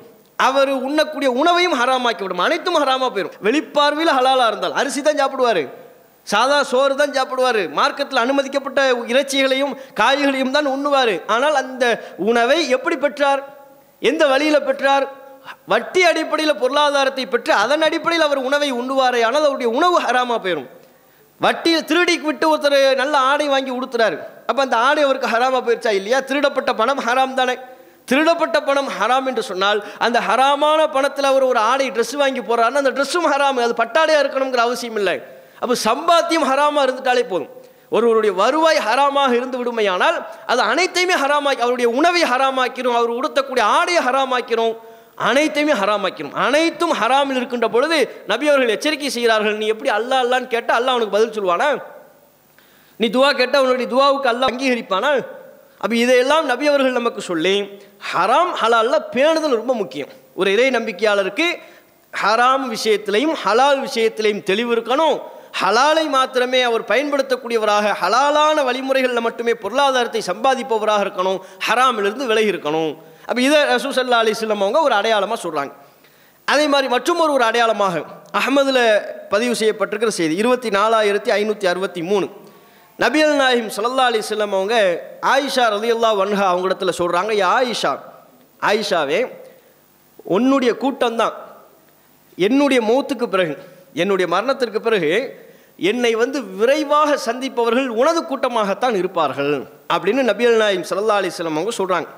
அவர் உண்ணக்கூடிய உணவையும் ஹராமாக்கிவிடும் அனைத்தும் ஹராமாக போயிடும் வெளிப்பார்வையில் ஹலாலாக இருந்தால் அரிசி தான் சாப்பிடுவாரு சாதா சோறு தான் சாப்பிடுவார் மார்க்கத்தில் அனுமதிக்கப்பட்ட இறைச்சிகளையும் காய்களையும் தான் உண்ணுவார் ஆனால் அந்த உணவை எப்படி பெற்றார் எந்த வழியில் பெற்றார் வட்டி அடிப்படையில் பொருளாதாரத்தை பெற்று அதன் அடிப்படையில் அவர் உணவை உண்ணுவாரே ஆனால் அவருடைய உணவு ஹராமாக போயிடும் வட்டியில் திருடிக்கு விட்டு ஒருத்தர் நல்ல ஆடை வாங்கி உடுத்துறாரு அப்போ அந்த ஆடை அவருக்கு ஹராமாக போயிடுச்சா இல்லையா திருடப்பட்ட பணம் ஹராம் தானே திருடப்பட்ட பணம் ஹராம் என்று சொன்னால் அந்த ஹராமான பணத்தில் அவர் ஒரு ஆடை ட்ரெஸ் வாங்கி போகிறாருன்னா அந்த ட்ரெஸ்ஸும் ஹராம் அது பட்டாடையாக இருக்கணுங்கிற அவசியம் இல்லை அப்போ சம்பாத்தியம் ஹராமாக இருந்துட்டாலே போதும் ஒருவருடைய வருவாய் ஹராமாக இருந்து விடுமையானால் அது அனைத்தையுமே ஹராமாக்கி அவருடைய உணவை ஹராமாக்கிறோம் அவர் உடுத்தக்கூடிய ஆடையை ஹராமாக்கிறோம் அனைத்தையுமே ஹராமாக்கணும் அனைத்தும் ஹராமில் இருக்கின்ற பொழுது நபி அவர்கள் எச்சரிக்கை செய்கிறார்கள் நீ எப்படி அல்லா அல்லான்னு கேட்டால் அல்லா அவனுக்கு பதில் சொல்வானா நீ துவா கேட்டால் அவனுடைய துவாவுக்கு அல்லா அங்கீகரிப்பானா அப்போ இதையெல்லாம் நபி அவர்கள் நமக்கு சொல்லி ஹராம் ஹலாலில் பேணுதல் ரொம்ப முக்கியம் ஒரு இறை நம்பிக்கையாளருக்கு ஹராம் விஷயத்திலையும் ஹலால் விஷயத்திலையும் தெளிவு இருக்கணும் ஹலாலை மாத்திரமே அவர் பயன்படுத்தக்கூடியவராக ஹலாலான வழிமுறைகளில் மட்டுமே பொருளாதாரத்தை சம்பாதிப்பவராக இருக்கணும் ஹராமிலிருந்து விலகி இருக்கணும் அப்போ இதை ரசூசல்லா அலிஸ்லம் அவங்க ஒரு அடையாளமாக சொல்கிறாங்க அதே மாதிரி மற்றும் ஒரு ஒரு அடையாளமாக அகமதில் பதிவு செய்யப்பட்டிருக்கிற செய்தி இருபத்தி நாலாயிரத்தி ஐநூற்றி அறுபத்தி மூணு நபியல் நாயிம் சல்லா அலி செல்லம் அவங்க ஆயிஷா ரலியல்லா வன்ஹா இடத்துல சொல்கிறாங்க ஆயிஷா ஆயிஷாவே உன்னுடைய கூட்டம்தான் என்னுடைய மௌத்துக்கு பிறகு என்னுடைய மரணத்திற்கு பிறகு என்னை வந்து விரைவாக சந்திப்பவர்கள் உனது கூட்டமாகத்தான் இருப்பார்கள் அப்படின்னு நபியல் நாயிம் சல்லா அலி செல்லம் அவங்க சொல்கிறாங்க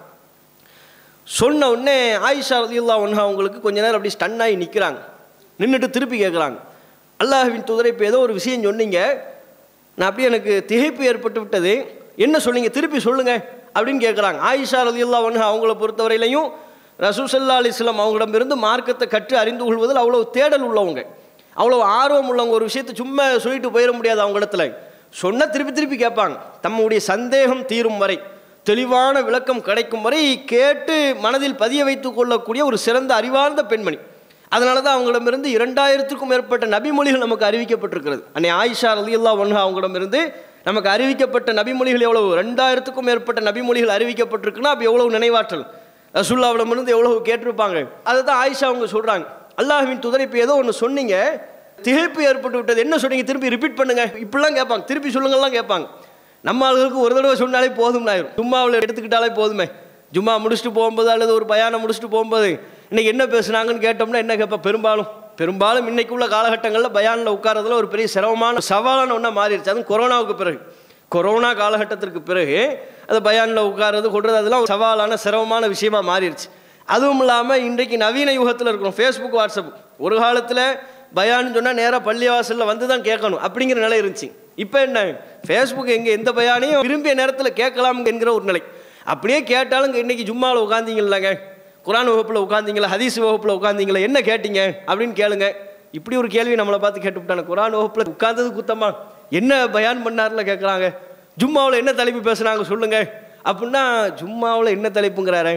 சொன்ன உடனே ஆயிஷா ரதியுல்லா ஒன்ஹா அவங்களுக்கு கொஞ்ச நேரம் அப்படி ஸ்டன் ஆகி நிற்கிறாங்க நின்றுட்டு திருப்பி கேட்குறாங்க அல்லாஹின் துதரை இப்போ ஏதோ ஒரு விஷயம் சொன்னீங்க நான் அப்படியே எனக்கு திகைப்பு ஏற்பட்டு விட்டது என்ன சொன்னீங்க திருப்பி சொல்லுங்கள் அப்படின்னு கேட்குறாங்க ஆயிஷா ரதியுல்லா ஒன்ஹா அவங்கள பொறுத்தவரையிலையும் ரசூசல்லா இஸ்லாம் அவங்களிடமிருந்து மார்க்கத்தை கற்று அறிந்து கொள்வதில் அவ்வளோ தேடல் உள்ளவங்க அவ்வளோ ஆர்வம் உள்ளவங்க ஒரு விஷயத்தை சும்மா சொல்லிட்டு போயிட முடியாது அவங்க இடத்துல சொன்னால் திருப்பி திருப்பி கேட்பாங்க தம்முடைய சந்தேகம் தீரும் வரை தெளிவான விளக்கம் கிடைக்கும் வரை கேட்டு மனதில் பதிய வைத்துக் கொள்ளக்கூடிய ஒரு சிறந்த அறிவார்ந்த பெண்மணி அதனால தான் அவங்களிடமிருந்து இரண்டாயிரத்துக்கும் மேற்பட்ட நபிமொழிகள் நமக்கு அறிவிக்கப்பட்டிருக்கிறது அன்னை ஆயிஷா ரலியல்லா ஒன்ஹா அவங்களிடமிருந்து நமக்கு அறிவிக்கப்பட்ட நபிமொழிகள் எவ்வளவு ரெண்டாயிரத்துக்கும் மேற்பட்ட நபிமொழிகள் அறிவிக்கப்பட்டிருக்குன்னா அப்போ எவ்வளவு நினைவாற்றல் ரசுல்லாவிடமிருந்து எவ்வளவு கேட்டிருப்பாங்க அதை தான் ஆயிஷா அவங்க சொல்கிறாங்க அல்லாஹுவின் துதர் இப்போ ஏதோ ஒன்று சொன்னீங்க திகைப்பு ஏற்பட்டு விட்டது என்ன சொன்னீங்க திருப்பி ரிப்பீட் பண்ணுங்க இப்படிலாம் கேட்பாங்க திருப்பி சொல்லுங்கள்லாம் கேட்பாங்க நம்ம ஆளுகளுக்கு ஒரு தடவை சொன்னாலே போதும் ஆயிரும் ஜும்மாவில் எடுத்துக்கிட்டாலே போதுமே ஜும்மா முடிச்சுட்டு போகும்போது அல்லது ஒரு பயானம் முடிச்சுட்டு போகும்போது இன்றைக்கி என்ன பேசுனாங்கன்னு கேட்டோம்னா என்ன கேட்பா பெரும்பாலும் பெரும்பாலும் இன்றைக்கு உள்ள காலகட்டங்களில் பயானில் உட்காரதுல ஒரு பெரிய சிரமமான சவாலான ஒன்றா மாறிடுச்சு அதுவும் கொரோனாவுக்கு பிறகு கொரோனா காலகட்டத்திற்கு பிறகு அது பயானில் உட்காரது கொடுறது அதெல்லாம் சவாலான சிரமமான விஷயமா மாறிடுச்சு அதுவும் இல்லாமல் இன்றைக்கு நவீன யுகத்தில் இருக்கிறோம் ஃபேஸ்புக் வாட்ஸ்அப் ஒரு காலத்தில் பயான்னு சொன்னால் நேராக பள்ளிவாசலில் வந்து தான் கேட்கணும் அப்படிங்கிற நிலை இருந்துச்சு இப்போ என்ன ஃபேஸ்புக் எங்கே எந்த பயானையும் விரும்பிய நேரத்தில் கேட்கலாம் என்கிற ஒரு நிலை அப்படியே கேட்டாலும் இன்னைக்கு ஜும்மாவில் உட்காந்திங்களாங்க குரான் வகுப்பில் உட்காந்திங்களா ஹதீஸ் வகுப்பில் உட்காந்திங்களா என்ன கேட்டீங்க அப்படின்னு கேளுங்க இப்படி ஒரு கேள்வி நம்மளை பார்த்து கேட்டுவிட்டாங்க குரான் வகுப்பில் உட்காந்தது குத்தமாக என்ன பயான் பண்ணார்ல கேட்குறாங்க ஜும்மாவில் என்ன தலைப்பு பேசுனாங்க சொல்லுங்கள் அப்படின்னா ஜும்மாவில் என்ன தலைப்புங்கிறாரு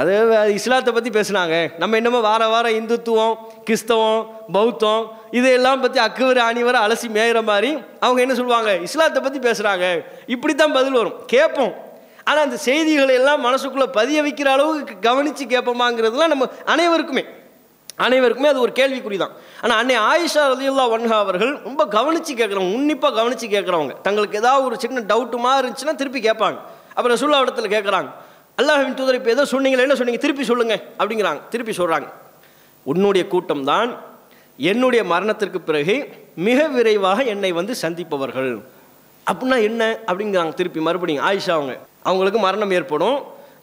அது இஸ்லாத்தை பற்றி பேசுனாங்க நம்ம என்னமோ வார வாரம் இந்துத்துவம் கிறிஸ்தவம் பௌத்தம் இதையெல்லாம் பற்றி அக்குவர அணிவர அலசி மேயிற மாதிரி அவங்க என்ன சொல்லுவாங்க இஸ்லாத்தை பற்றி பேசுகிறாங்க இப்படி தான் பதில் வரும் கேட்போம் ஆனால் அந்த செய்திகளை எல்லாம் மனசுக்குள்ளே பதிய வைக்கிற அளவுக்கு கவனித்து கேட்போமாங்கிறதுலாம் நம்ம அனைவருக்குமே அனைவருக்குமே அது ஒரு கேள்விக்குறி தான் ஆனால் அன்னை ஆயிஷா ரலியுல்லா ஒன்ஹா அவர்கள் ரொம்ப கவனித்து கேட்குறவங்க உன்னிப்பாக கவனித்து கேட்குறவங்க தங்களுக்கு ஏதாவது ஒரு சின்ன டவுட்டுமா இருந்துச்சுன்னா திருப்பி கேட்பாங்க அப்புறம் சுல்லாவிடத்தில் கேட்குறாங்க அல்லாஹின் தூதர் இப்போ ஏதோ சொன்னீங்களே என்ன சொன்னீங்க திருப்பி சொல்லுங்கள் அப்படிங்கிறாங்க திருப்பி சொல்கிறாங்க உன்னுடைய கூட்டம் தான் என்னுடைய மரணத்திற்கு பிறகு மிக விரைவாக என்னை வந்து சந்திப்பவர்கள் அப்படின்னா என்ன அப்படிங்கிறாங்க திருப்பி மறுபடியும் ஆயிஷா அவங்க அவங்களுக்கு மரணம் ஏற்படும்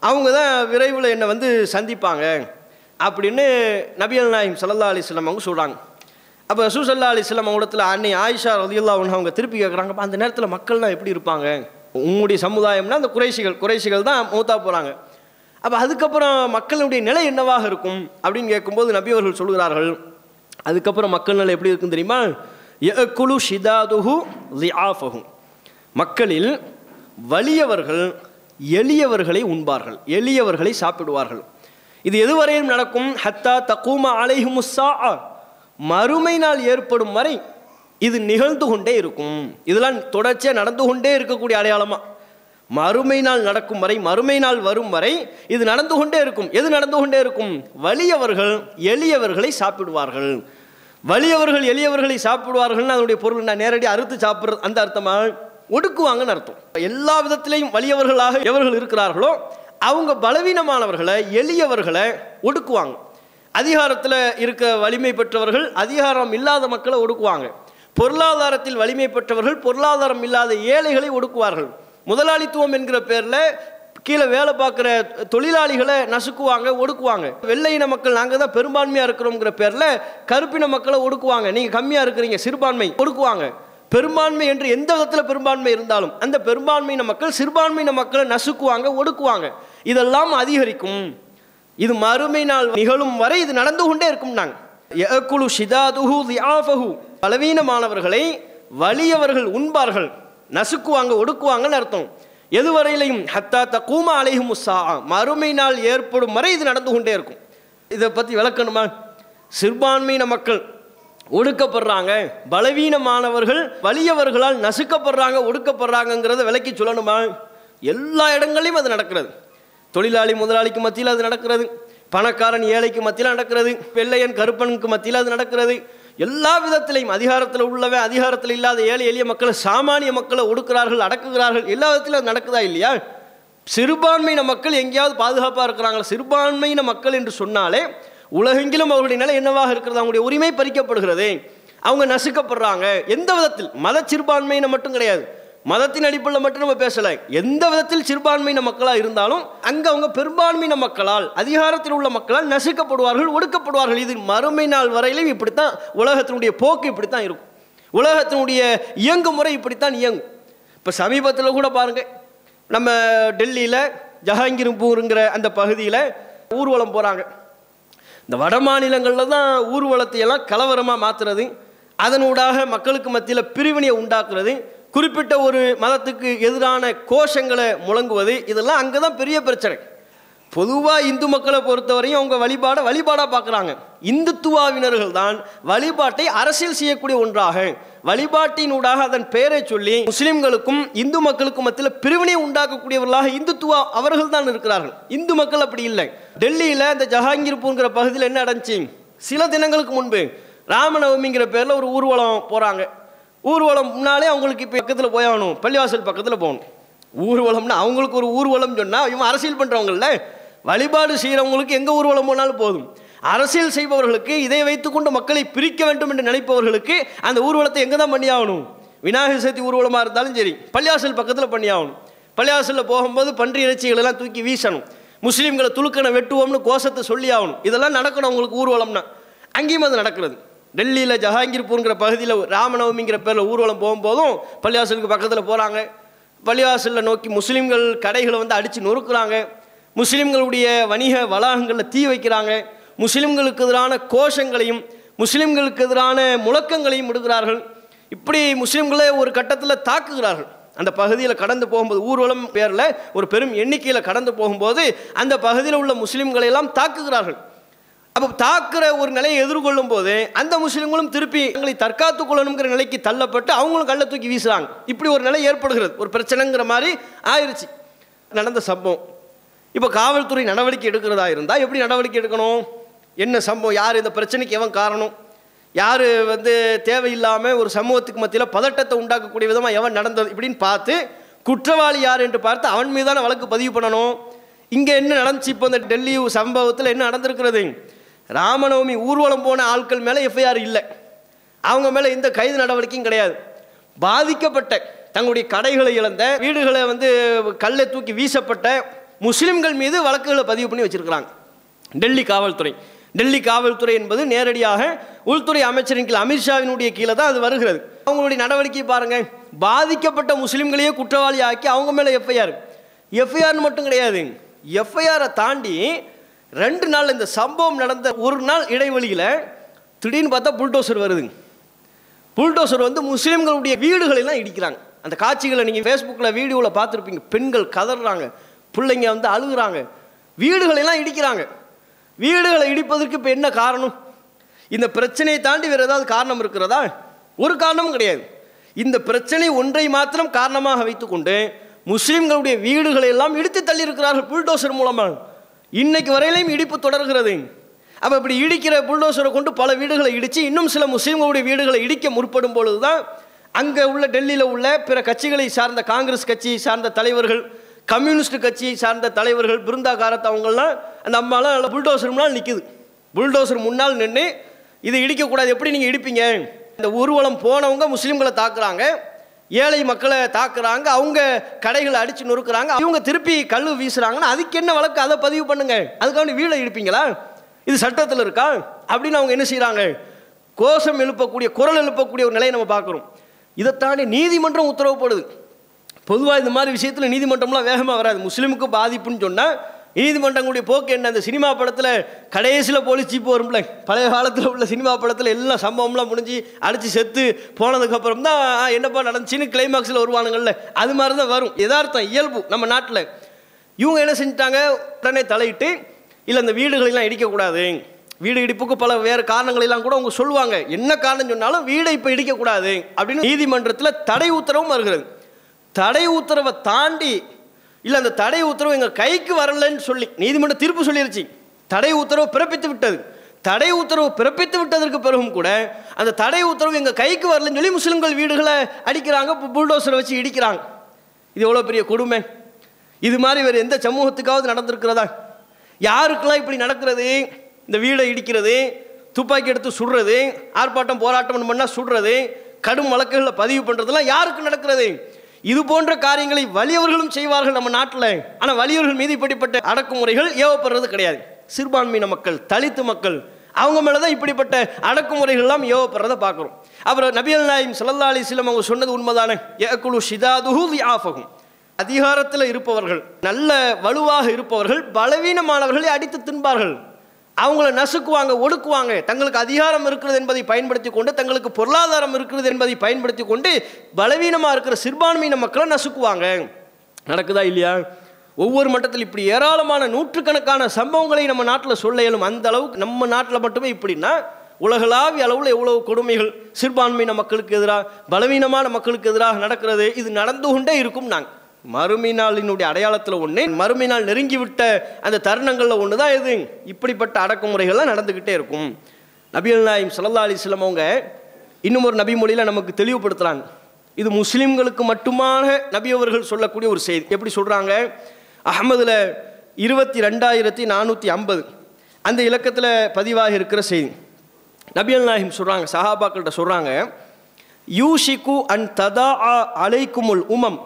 அவங்க தான் விரைவில் என்னை வந்து சந்திப்பாங்க அப்படின்னு அல் நாயிம் சல்லா அலிஸ்லாம் அவங்க சொல்கிறாங்க அப்போ ரசூ சல்லா அலிஸ்லாம் அவங்களத்தில் அன்னை ஆயிஷா ரதியுல்லா அவங்க திருப்பி கேட்குறாங்க அப்போ அந்த நேரத்தில் மக்கள்லாம் எப்படி இருப்பாங்க உங்களுடைய சமுதாயம்னா அந்த குறைசிகள் குறைசிகள் தான் மூத்தா போகிறாங்க அப்போ அதுக்கப்புறம் மக்களுடைய நிலை என்னவாக இருக்கும் அப்படின்னு கேட்கும்போது நபி அவர்கள் சொல்கிறார்கள் அதுக்கப்புறம் மக்கள் நிலை எப்படி இருக்குன்னு தெரியுமா எகுலு ஷிதாதுஹு லிஆஃபஹு மக்களில் வலியவர்கள் எளியவர்களை உண்பார்கள் எளியவர்களை சாப்பிடுவார்கள் இது எதுவரையும் நடக்கும் ஹத்தா தக்கூமா முஸ்ஸா மறுமை நாள் ஏற்படும் வரை இது நிகழ்ந்து கொண்டே இருக்கும் இதெல்லாம் தொடர்ச்சியாக நடந்து கொண்டே இருக்கக்கூடிய அடையாளமாக மறுமை நாள் நடக்கும் வரை மறுமை நாள் வரும் வரை இது நடந்து கொண்டே இருக்கும் எது நடந்து கொண்டே இருக்கும் வலியவர்கள் எளியவர்களை சாப்பிடுவார்கள் வலியவர்கள் எளியவர்களை சாப்பிடுவார்கள்னு அதனுடைய பொருள் நான் நேரடியாக அறுத்து சாப்பிட்றது அந்த அர்த்தமாக ஒடுக்குவாங்கன்னு அர்த்தம் எல்லா விதத்திலையும் வலியவர்களாக எவர்கள் இருக்கிறார்களோ அவங்க பலவீனமானவர்களை எளியவர்களை ஒடுக்குவாங்க அதிகாரத்தில் இருக்க வலிமை பெற்றவர்கள் அதிகாரம் இல்லாத மக்களை ஒடுக்குவாங்க பொருளாதாரத்தில் வலிமை பெற்றவர்கள் பொருளாதாரம் இல்லாத ஏழைகளை ஒடுக்குவார்கள் முதலாளித்துவம் என்கிற பேரில் கீழே வேலை பார்க்குற தொழிலாளிகளை நசுக்குவாங்க ஒடுக்குவாங்க வெள்ளை இன மக்கள் நாங்கள் தான் பெரும்பான்மையாக இருக்கிறோங்கிற பேரில் கருப்பின மக்களை ஒடுக்குவாங்க நீங்கள் கம்மியாக இருக்கிறீங்க சிறுபான்மை ஒடுக்குவாங்க பெரும்பான்மை என்று எந்த விதத்தில் பெரும்பான்மை இருந்தாலும் அந்த பெரும்பான்மையின மக்கள் சிறுபான்மையின மக்களை நசுக்குவாங்க ஒடுக்குவாங்க இதெல்லாம் அதிகரிக்கும் இது மறுமை நாள் நிகழும் வரை இது நடந்து கொண்டே இருக்கும் நாங்கள் பலவீனமானவர்களை வலியவர்கள் உண்பார்கள் நசுக்குவாங்க ஒடுக்குவாங்கன்னு அர்த்தம் எதுவரையிலையும் ஹத்தா தக்கூமா அலைகும் சா மறுமை நாள் ஏற்படும் வரை இது நடந்து கொண்டே இருக்கும் இதை பற்றி விளக்கணுமா சிறுபான்மையின மக்கள் ஒடுக்கப்படுறாங்க பலவீனமானவர்கள் வலியவர்களால் நசுக்கப்படுறாங்க ஒடுக்கப்படுறாங்கங்கிறத விளக்கி சொல்லணுமா எல்லா இடங்களையும் அது நடக்கிறது தொழிலாளி முதலாளிக்கு மத்தியில் அது நடக்கிறது பணக்காரன் ஏழைக்கு மத்தியில் நடக்கிறது வெள்ளையன் கருப்பனுக்கு மத்தியில் அது நடக்கிறது எல்லா விதத்திலையும் அதிகாரத்தில் உள்ளவன் அதிகாரத்தில் இல்லாத ஏழை எளிய மக்களை சாமானிய மக்களை ஒடுக்கிறார்கள் அடக்குகிறார்கள் எல்லா விதத்திலும் நடக்குதா இல்லையா சிறுபான்மையின மக்கள் எங்கேயாவது பாதுகாப்பாக இருக்கிறாங்களா சிறுபான்மையின மக்கள் என்று சொன்னாலே உலகெங்கிலும் அவர்களுடைய நிலை என்னவாக இருக்கிறது அவங்களுடைய உரிமை பறிக்கப்படுகிறது அவங்க நசுக்கப்படுறாங்க எந்த விதத்தில் மத சிறுபான்மையின மட்டும் கிடையாது மதத்தின் அடிப்படையில் மட்டும் நம்ம பேசலை எந்த விதத்தில் சிறுபான்மையின மக்களாக இருந்தாலும் அங்கே அவங்க பெரும்பான்மையின மக்களால் அதிகாரத்தில் உள்ள மக்களால் நசுக்கப்படுவார்கள் ஒடுக்கப்படுவார்கள் இது மறுமை நாள் வரையிலும் இப்படித்தான் உலகத்தினுடைய போக்கு இப்படித்தான் இருக்கும் உலகத்தினுடைய இயங்கு முறை இப்படித்தான் இயங்கும் இப்போ சமீபத்தில் கூட பாருங்கள் நம்ம டெல்லியில் ஜஹாங்கிருப்பூருங்கிற அந்த பகுதியில் ஊர்வலம் போகிறாங்க இந்த வட மாநிலங்களில் தான் ஊர்வலத்தையெல்லாம் கலவரமாக மாற்றுறது அதனூடாக மக்களுக்கு மத்தியில் பிரிவினையை உண்டாக்குறது குறிப்பிட்ட ஒரு மதத்துக்கு எதிரான கோஷங்களை முழங்குவது இதெல்லாம் அங்கே தான் பெரிய பிரச்சனை பொதுவாக இந்து மக்களை பொறுத்தவரையும் அவங்க வழிபாடை வழிபாடாக பார்க்குறாங்க இந்துத்துவாவினர்கள் தான் வழிபாட்டை அரசியல் செய்யக்கூடிய ஒன்றாக வழிபாட்டினூடாக அதன் பெயரை சொல்லி முஸ்லிம்களுக்கும் இந்து மக்களுக்கும் மத்தியில் பிரிவினை உண்டாக்கக்கூடியவர்களாக இந்துத்துவா அவர்கள் தான் இருக்கிறார்கள் இந்து மக்கள் அப்படி இல்லை டெல்லியில் இந்த ஜஹாங்கீர்பூங்கிற பகுதியில் என்ன அடைஞ்சி சில தினங்களுக்கு முன்பு ராமநவமிங்கிற பேரில் ஒரு ஊர்வலம் போகிறாங்க ஊர்வலம்னாலே அவங்களுக்கு இப்போ பக்கத்தில் போய் ஆகணும் பள்ளிவாசல் பக்கத்தில் போகணும் ஊர்வலம்னா அவங்களுக்கு ஒரு ஊர்வலம் சொன்னால் இவன் அரசியல் பண்ணுறவங்கள வழிபாடு செய்கிறவங்களுக்கு எங்கே ஊர்வலம் போனாலும் போதும் அரசியல் செய்பவர்களுக்கு இதை வைத்துக்கொண்டு மக்களை பிரிக்க வேண்டும் என்று நினைப்பவர்களுக்கு அந்த ஊர்வலத்தை எங்கே தான் பண்ணியாகணும் விநாயகர் சதுர்த்தி ஊர்வலமாக இருந்தாலும் சரி பள்ளியாசல் பக்கத்தில் பண்ணியாகணும் பள்ளியாசலில் போகும்போது பன்றி இறைச்சிகளெல்லாம் தூக்கி வீசணும் முஸ்லீம்களை துளுக்கனை வெட்டுவோம்னு கோஷத்தை சொல்லி ஆகணும் இதெல்லாம் நடக்கணும் அவங்களுக்கு ஊர்வலம்னா அங்கேயும் அது நடக்கிறது டெல்லியில் ஜஹாங்கீர்பூருங்கிற பகுதியில் ராமநவமிங்கிற பேரில் ஊர்வலம் போகும்போதும் பள்ளிவாசலுக்கு பக்கத்தில் போகிறாங்க பள்ளிவாசலில் நோக்கி முஸ்லீம்கள் கடைகளை வந்து அடித்து நொறுக்குறாங்க முஸ்லீம்களுடைய வணிக வளாகங்களில் தீ வைக்கிறாங்க முஸ்லீம்களுக்கு எதிரான கோஷங்களையும் முஸ்லீம்களுக்கு எதிரான முழக்கங்களையும் விடுகிறார்கள் இப்படி முஸ்லீம்களே ஒரு கட்டத்தில் தாக்குகிறார்கள் அந்த பகுதியில் கடந்து போகும்போது ஊர்வலம் பேரில் ஒரு பெரும் எண்ணிக்கையில் கடந்து போகும்போது அந்த பகுதியில் உள்ள முஸ்லீம்களை எல்லாம் தாக்குகிறார்கள் அப்போ தாக்குற ஒரு நிலையை எதிர்கொள்ளும் போது அந்த முஸ்லீம்களும் திருப்பி எங்களை தற்காத்து கொள்ளணுங்கிற நிலைக்கு தள்ளப்பட்டு அவங்களும் கள்ள தூக்கி வீசுகிறாங்க இப்படி ஒரு நிலை ஏற்படுகிறது ஒரு பிரச்சனைங்கிற மாதிரி ஆயிடுச்சு நடந்த சம்பவம் இப்போ காவல்துறை நடவடிக்கை எடுக்கிறதா இருந்தால் எப்படி நடவடிக்கை எடுக்கணும் என்ன சம்பவம் யார் இந்த பிரச்சனைக்கு எவன் காரணம் யார் வந்து தேவையில்லாமல் ஒரு சமூகத்துக்கு மத்தியில் பதட்டத்தை உண்டாக்கக்கூடிய விதமாக எவன் நடந்தது இப்படின்னு பார்த்து குற்றவாளி யார் என்று பார்த்து அவன் மீதான வழக்கு பதிவு பண்ணணும் இங்கே என்ன நடந்துச்சு இப்போ இந்த டெல்லி சம்பவத்தில் என்ன நடந்திருக்கிறது ராமநவமி ஊர்வலம் போன ஆட்கள் மேலே எஃப்ஐஆர் இல்லை அவங்க மேலே எந்த கைது நடவடிக்கையும் கிடையாது பாதிக்கப்பட்ட தங்களுடைய கடைகளை இழந்த வீடுகளை வந்து கல்லை தூக்கி வீசப்பட்ட முஸ்லீம்கள் மீது வழக்குகளை பதிவு பண்ணி வச்சுருக்கிறாங்க டெல்லி காவல்துறை டெல்லி காவல்துறை என்பது நேரடியாக உள்துறை அமைச்சரின் கீழ் அமித்ஷாவினுடைய கீழே தான் அது வருகிறது அவங்களுடைய நடவடிக்கை பாருங்கள் பாதிக்கப்பட்ட முஸ்லீம்களையே குற்றவாளி ஆக்கி அவங்க மேலே எஃப்ஐஆர் எஃப்ஐஆர்னு மட்டும் கிடையாது எஃப்ஐஆரை தாண்டி ரெண்டு நாள் இந்த சம்பவம் நடந்த ஒரு நாள் இடைவெளியில் திடீர்னு பார்த்தா புல்டோசர் வருதுங்க புல்டோசர் வந்து முஸ்லீம்களுடைய வீடுகளெல்லாம் இடிக்கிறாங்க அந்த காட்சிகளை நீங்கள் ஃபேஸ்புக்கில் வீடியோவில் பார்த்துருப்பீங்க பெண்கள் கதறாங்க பிள்ளைங்க வந்து அழுகுறாங்க வீடுகளெல்லாம் இடிக்கிறாங்க வீடுகளை இடிப்பதற்கு இப்போ என்ன காரணம் இந்த பிரச்சனையை தாண்டி வேறு ஏதாவது காரணம் இருக்கிறதா ஒரு காரணமும் கிடையாது இந்த பிரச்சனை ஒன்றை மாத்திரம் காரணமாக வைத்துக்கொண்டு முஸ்லீம்களுடைய வீடுகளை எல்லாம் இடித்து தள்ளியிருக்கிறார்கள் புல்டோசர் மூலமாக இன்னைக்கு வரையிலையும் இடிப்பு தொடர்கிறது அப்போ இப்படி இடிக்கிற புல்டோசரை கொண்டு பல வீடுகளை இடித்து இன்னும் சில முஸ்லீம்களுடைய வீடுகளை இடிக்க முற்படும் பொழுது தான் அங்கே உள்ள டெல்லியில் உள்ள பிற கட்சிகளை சார்ந்த காங்கிரஸ் கட்சியை சார்ந்த தலைவர்கள் கம்யூனிஸ்ட் கட்சியை சார்ந்த தலைவர்கள் பிருந்தாகாரத்தை அவங்களாம் அந்த அம்மாலாம் நல்லா புல்டோசர் முன்னால் நிற்குது புல்டோசர் முன்னால் நின்று இதை இடிக்கக்கூடாது எப்படி நீங்கள் இடிப்பீங்க இந்த ஊர்வலம் போனவங்க முஸ்லீம்களை தாக்குறாங்க ஏழை மக்களை தாக்குறாங்க அவங்க கடைகளை அடிச்சு நொறுக்குறாங்க இவங்க திருப்பி கல் வீசுகிறாங்கன்னா அதுக்கு என்ன வழக்கு அதை பதிவு பண்ணுங்க அதுக்காண்டி வீடை இழுப்பீங்களா இது சட்டத்தில் இருக்கா அப்படின்னு அவங்க என்ன செய்கிறாங்க கோஷம் எழுப்பக்கூடிய குரல் எழுப்பக்கூடிய ஒரு நிலையை நம்ம பார்க்குறோம் இதை தாண்டி நீதிமன்றம் உத்தரவுப்படுது பொதுவாக இந்த மாதிரி விஷயத்தில் நீதிமன்றம்லாம் வேகமாக வராது முஸ்லீமுக்கு பாதிப்புன்னு சொன்னால் நீதிமன்றங்களுடைய போக்கு என்ன அந்த சினிமா படத்தில் கடைசியில் போலீஸ் ஜீப் வரும்ல பழைய காலத்தில் உள்ள சினிமா படத்தில் எல்லா சம்பவம்லாம் முடிஞ்சு அடித்து செத்து போனதுக்கப்புறம் தான் என்னப்பா நடந்துச்சின்னு கிளைமாக்ஸில் வருவானுங்கள்ல அது மாதிரி தான் வரும் எதார்த்தம் இயல்பு நம்ம நாட்டில் இவங்க என்ன செஞ்சிட்டாங்க உடனே தலையிட்டு இல்லை அந்த வீடுகளெல்லாம் இடிக்கக்கூடாது வீடு இடிப்புக்கு பல வேறு காரணங்களெல்லாம் கூட அவங்க சொல்லுவாங்க என்ன காரணம் சொன்னாலும் வீடை இப்போ இடிக்கக்கூடாது அப்படின்னு நீதிமன்றத்தில் தடை உத்தரவும் வருகிறது தடை உத்தரவை தாண்டி இல்லை அந்த தடை உத்தரவு எங்கள் கைக்கு வரலன்னு சொல்லி நீதிமன்றம் தீர்ப்பு சொல்லிருச்சு தடை உத்தரவு பிறப்பித்து விட்டது தடை உத்தரவு பிறப்பித்து விட்டதற்கு பிறகும் கூட அந்த தடை உத்தரவு எங்கள் கைக்கு வரலன்னு சொல்லி முஸ்லீம்கள் வீடுகளை அடிக்கிறாங்க புல்டோசரை வச்சு இடிக்கிறாங்க இது எவ்வளோ பெரிய கொடுமை இது மாதிரி வேறு எந்த சமூகத்துக்காவது நடந்திருக்கிறதா யாருக்கெல்லாம் இப்படி நடக்கிறது இந்த வீடை இடிக்கிறது துப்பாக்கி எடுத்து சுடுறது ஆர்ப்பாட்டம் போராட்டம் பண்ணால் சுடுறது கடும் வழக்குகளை பதிவு பண்ணுறதுலாம் யாருக்கு நடக்கிறது இது போன்ற காரியங்களை வலியவர்களும் செய்வார்கள் நம்ம நாட்டில் ஆனால் வலியவர்கள் மீது இப்படிப்பட்ட அடக்குமுறைகள் ஏவப்படுறது கிடையாது சிறுபான்மையின மக்கள் தலித்து மக்கள் அவங்க மேலே தான் இப்படிப்பட்ட அடக்குமுறைகள்லாம் ஏவப்படுறத பார்க்குறோம் அப்புறம் நபியல் நாயம் சல்லா சிலம் அவங்க சொன்னது உண்மைதானே ஏக்குழு ஷிதாதுஹு வியாஃபகும் அதிகாரத்தில் இருப்பவர்கள் நல்ல வலுவாக இருப்பவர்கள் பலவீனமானவர்களை அடித்து தின்பார்கள் அவங்கள நசுக்குவாங்க ஒடுக்குவாங்க தங்களுக்கு அதிகாரம் இருக்கிறது என்பதை பயன்படுத்தி கொண்டு தங்களுக்கு பொருளாதாரம் இருக்கிறது என்பதை பயன்படுத்தி கொண்டு பலவீனமாக இருக்கிற சிறுபான்மையின மக்களை நசுக்குவாங்க நடக்குதா இல்லையா ஒவ்வொரு மட்டத்தில் இப்படி ஏராளமான நூற்றுக்கணக்கான சம்பவங்களை நம்ம நாட்டில் சொல்ல இயலும் அந்த அளவுக்கு நம்ம நாட்டில் மட்டுமே இப்படின்னா உலகளாவிய அளவில் எவ்வளவு கொடுமைகள் சிறுபான்மையின மக்களுக்கு எதிராக பலவீனமான மக்களுக்கு எதிராக நடக்கிறது இது நடந்து கொண்டே இருக்கும் நாங்கள் மறுமினாளினுடைய அடையாளத்தில் ஒன்று மறுமினால் நெருங்கிவிட்ட அந்த தருணங்களில் ஒன்று தான் இது இப்படிப்பட்ட அடக்குமுறைகள்லாம் நடந்துக்கிட்டே இருக்கும் நபிகள் நாயம் சல்லா அலிஸ்லாம் அவங்க இன்னும் ஒரு நபி மொழியில் நமக்கு தெளிவுபடுத்துகிறாங்க இது முஸ்லீம்களுக்கு மட்டுமான நபி அவர்கள் சொல்லக்கூடிய ஒரு செய்தி எப்படி சொல்கிறாங்க அகமதில் இருபத்தி ரெண்டாயிரத்தி நானூற்றி ஐம்பது அந்த இலக்கத்தில் பதிவாகி இருக்கிற செய்தி நபியல் நாயிம் சொல்கிறாங்க சஹாபாக்கள்கிட்ட சொல்கிறாங்க யூஷிகு அண்ட் ததா அலைக்குமுல் உமம்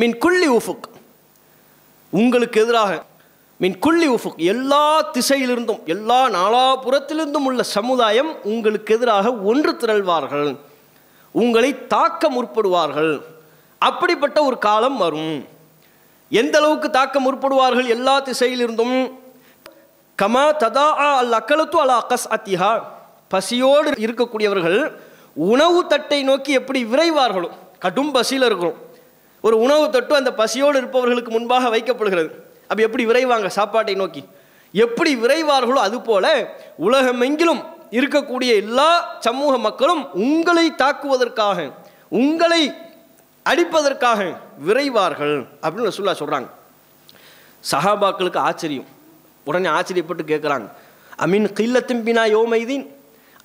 மின் குள்ளி உஃபுக் உங்களுக்கு எதிராக மின் குள்ளி உஃபுக் எல்லா திசையிலிருந்தும் எல்லா நாலாபுரத்திலிருந்தும் உள்ள சமுதாயம் உங்களுக்கு எதிராக ஒன்று திரள்வார்கள் உங்களை தாக்க முற்படுவார்கள் அப்படிப்பட்ட ஒரு காலம் வரும் எந்த அளவுக்கு தாக்க முற்படுவார்கள் எல்லா திசையிலிருந்தும் கமா ததா அல் அக்கலத்து அல் அகஸ் அத்திஹா பசியோடு இருக்கக்கூடியவர்கள் உணவு தட்டை நோக்கி எப்படி விரைவார்களோ கடும் பசியில் இருக்கிறோம் ஒரு உணவு தொட்டு அந்த பசியோடு இருப்பவர்களுக்கு முன்பாக வைக்கப்படுகிறது அப்போ எப்படி விரைவாங்க சாப்பாட்டை நோக்கி எப்படி விரைவார்களோ அதுபோல உலகமெங்கிலும் இருக்கக்கூடிய எல்லா சமூக மக்களும் உங்களை தாக்குவதற்காக உங்களை அடிப்பதற்காக விரைவார்கள் அப்படின்னு சொல்லா சொல்கிறாங்க சஹாபாக்களுக்கு ஆச்சரியம் உடனே ஆச்சரியப்பட்டு கேட்குறாங்க அமீன் கில்லத்தும் பினா யோமைதீன்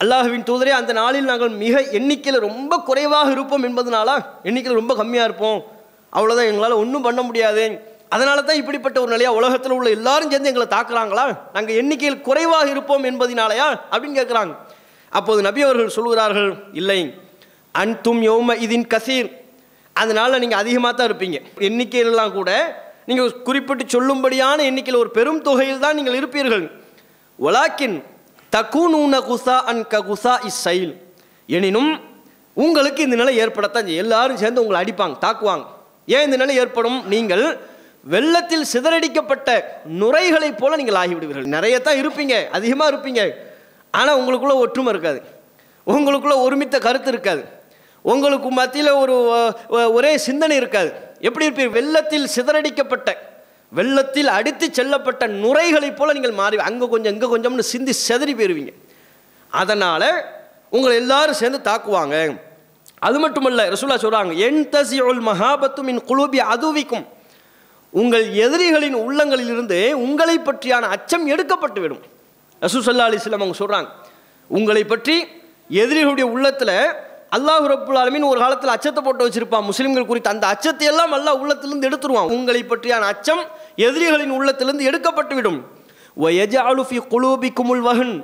அல்லாஹுவின் தூதரே அந்த நாளில் நாங்கள் மிக எண்ணிக்கையில் ரொம்ப குறைவாக இருப்போம் என்பதனால எண்ணிக்கையில் ரொம்ப கம்மியாக இருப்போம் அவ்வளோதான் எங்களால் ஒன்றும் பண்ண முடியாது அதனால தான் இப்படிப்பட்ட ஒரு நிலையாக உலகத்தில் உள்ள எல்லாரும் சேர்ந்து எங்களை தாக்குறாங்களா நாங்கள் எண்ணிக்கையில் குறைவாக இருப்போம் என்பதினாலையா அப்படின்னு கேட்குறாங்க அப்போது நபி அவர்கள் சொல்கிறார்கள் இல்லை அன்தும் யோம இதின் கசீர் அதனால் நீங்கள் அதிகமாக தான் இருப்பீங்க எண்ணிக்கையிலலாம் கூட நீங்கள் குறிப்பிட்டு சொல்லும்படியான எண்ணிக்கையில் ஒரு பெரும் தொகையில் தான் நீங்கள் இருப்பீர்கள் ஒலாக்கின் நூன குசா அன் ககுசா இஸ் சைல் எனினும் உங்களுக்கு இந்த நிலை ஏற்படத்தான் எல்லாரும் சேர்ந்து உங்களை அடிப்பாங்க தாக்குவாங்க ஏன் இந்த நிலை ஏற்படும் நீங்கள் வெள்ளத்தில் சிதறடிக்கப்பட்ட நுரைகளைப் போல நீங்கள் ஆகிவிடுவீர்கள் நிறைய தான் இருப்பீங்க அதிகமாக இருப்பீங்க ஆனால் உங்களுக்குள்ளே ஒற்றுமை இருக்காது உங்களுக்குள்ளே ஒருமித்த கருத்து இருக்காது உங்களுக்கு மத்தியில் ஒரு ஒரே சிந்தனை இருக்காது எப்படி இருப்பீர் வெள்ளத்தில் சிதறடிக்கப்பட்ட வெள்ளத்தில் அடித்து செல்லப்பட்ட நுரைகளைப் போல் நீங்கள் மாறி அங்கே கொஞ்சம் இங்கே கொஞ்சம்னு சிந்தி செதறி போயிடுவீங்க அதனால் உங்களை எல்லோரும் சேர்ந்து தாக்குவாங்க அது மட்டுமல்ல ரசூலா சொல்கிறாங்க என் தசி உள் மகாபத்தும் இன் குலூபி அதுவிக்கும் உங்கள் எதிரிகளின் உள்ளங்களிலிருந்து உங்களை பற்றியான அச்சம் எடுக்கப்பட்டுவிடும் ரசூசல்லா அலிஸ்லாம் அவங்க சொல்கிறாங்க உங்களை பற்றி எதிரிகளுடைய உள்ளத்தில் அல்லாஹ் ரபுல் ஒரு காலத்தில் அச்சத்தை போட்டு வச்சிருப்பான் முஸ்லீம்கள் குறித்து அந்த அச்சத்தை எல்லாம் அல்லா உள்ளத்திலிருந்து எடுத்துருவான் உங்களை பற்றியான அச்சம் எதிரிகளின் உள்ளத்திலிருந்து எடுக்கப்பட்டுவிடும் விடும் குமுல் வகன்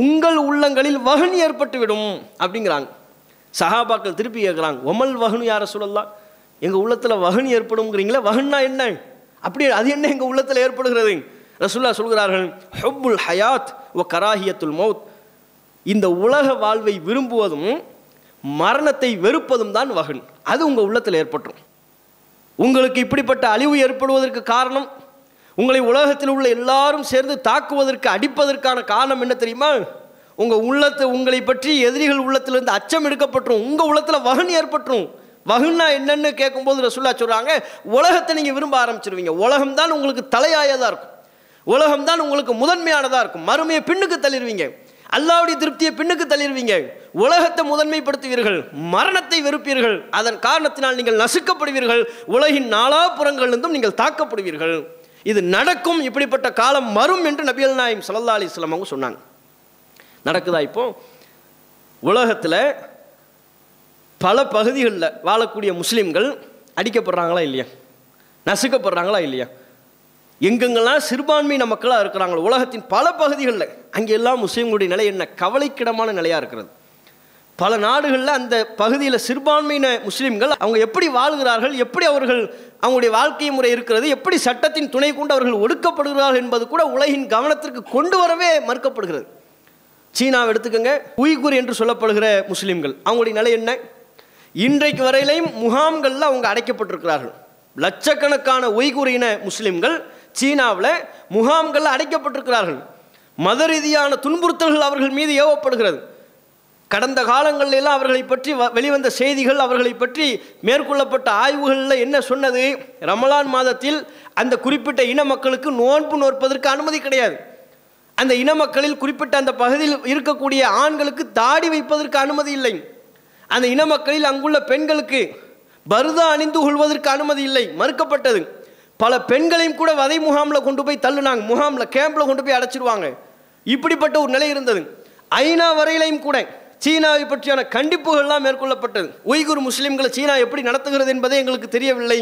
உங்கள் உள்ளங்களில் வகன் ஏற்பட்டுவிடும் அப்படிங்கிறாங்க சஹாபாக்கள் திருப்பி கேட்குறாங்க ஒமல் வகுனு யார சொல்லலாம் எங்கள் உள்ளத்தில் வகுனி ஏற்படும்ங்கிறீங்களே வகுன்னா என்ன அப்படி அது என்ன எங்கள் உள்ளத்தில் ஏற்படுகிறது ரசுல்லா சொல்கிறார்கள் ஹொப்புல் ஹயாத் ஓ கராஹியத்துல் மௌத் இந்த உலக வாழ்வை விரும்புவதும் மரணத்தை வெறுப்பதும் தான் வகன் அது உங்கள் உள்ளத்தில் ஏற்பட்டுரும் உங்களுக்கு இப்படிப்பட்ட அழிவு ஏற்படுவதற்கு காரணம் உங்களை உலகத்தில் உள்ள எல்லாரும் சேர்ந்து தாக்குவதற்கு அடிப்பதற்கான காரணம் என்ன தெரியுமா உங்கள் உள்ளத்தை உங்களை பற்றி எதிரிகள் உள்ளத்திலிருந்து அச்சம் எடுக்கப்பட்டுரும் உங்கள் உள்ளத்தில் வகன் ஏற்பட்டுரும் வகுன்னா என்னென்னு கேட்கும்போது ரசுல்லா சொல்கிறாங்க உலகத்தை நீங்கள் விரும்ப ஆரம்பிச்சிருவீங்க உலகம் தான் உங்களுக்கு தலையாயதாக இருக்கும் உலகம் தான் உங்களுக்கு முதன்மையானதாக இருக்கும் மறுமையை பின்னுக்கு தள்ளிடுவீங்க அல்லாவுடைய திருப்தியை பின்னுக்கு தள்ளிடுவீங்க உலகத்தை முதன்மைப்படுத்துவீர்கள் மரணத்தை வெறுப்பீர்கள் அதன் காரணத்தினால் நீங்கள் நசுக்கப்படுவீர்கள் உலகின் நாலாபுறங்களிலிருந்தும் நீங்கள் தாக்கப்படுவீர்கள் இது நடக்கும் இப்படிப்பட்ட காலம் வரும் என்று நபியல் நாயம் சல்லா அலிஸ்லாம் அவங்க சொன்னாங்க நடக்குதா இப்போ உலகத்தில் பல பகுதிகளில் வாழக்கூடிய முஸ்லீம்கள் அடிக்கப்படுறாங்களா இல்லையா நசுக்கப்படுறாங்களா இல்லையா எங்கெங்கெல்லாம் சிறுபான்மையின மக்களாக இருக்கிறாங்களோ உலகத்தின் பல பகுதிகளில் அங்கே எல்லாம் முஸ்லீம்களுடைய நிலை என்ன கவலைக்கிடமான நிலையாக இருக்கிறது பல நாடுகளில் அந்த பகுதியில் சிறுபான்மையின முஸ்லீம்கள் அவங்க எப்படி வாழ்கிறார்கள் எப்படி அவர்கள் அவங்களுடைய வாழ்க்கை முறை இருக்கிறது எப்படி சட்டத்தின் துணை கொண்டு அவர்கள் ஒடுக்கப்படுகிறார்கள் என்பது கூட உலகின் கவனத்திற்கு கொண்டு வரவே மறுக்கப்படுகிறது சீனாவை எடுத்துக்கோங்க உய்குர் என்று சொல்லப்படுகிற முஸ்லீம்கள் அவங்களுடைய நிலை என்ன இன்றைக்கு வரையிலையும் முகாம்களில் அவங்க அடைக்கப்பட்டிருக்கிறார்கள் லட்சக்கணக்கான இன முஸ்லீம்கள் சீனாவில் முகாம்களில் அடைக்கப்பட்டிருக்கிறார்கள் மத ரீதியான துன்புறுத்தல்கள் அவர்கள் மீது ஏவப்படுகிறது கடந்த காலங்களிலெல்லாம் அவர்களை பற்றி வெளிவந்த செய்திகள் அவர்களை பற்றி மேற்கொள்ளப்பட்ட ஆய்வுகளில் என்ன சொன்னது ரமலான் மாதத்தில் அந்த குறிப்பிட்ட இன மக்களுக்கு நோன்பு நோற்பதற்கு அனுமதி கிடையாது அந்த இன மக்களில் குறிப்பிட்ட அந்த பகுதியில் இருக்கக்கூடிய ஆண்களுக்கு தாடி வைப்பதற்கு அனுமதி இல்லை அந்த இன மக்களில் அங்குள்ள பெண்களுக்கு பருதா அணிந்து கொள்வதற்கு அனுமதி இல்லை மறுக்கப்பட்டது பல பெண்களையும் கூட வதை முகாமில் கொண்டு போய் தள்ளுனாங்க முகாமில் கேம்பில் கொண்டு போய் அடைச்சிருவாங்க இப்படிப்பட்ட ஒரு நிலை இருந்தது ஐநா வரையிலையும் கூட சீனாவை பற்றியான கண்டிப்புகள்லாம் மேற்கொள்ளப்பட்டது உய்குர் முஸ்லீம்களை சீனா எப்படி நடத்துகிறது என்பதே எங்களுக்கு தெரியவில்லை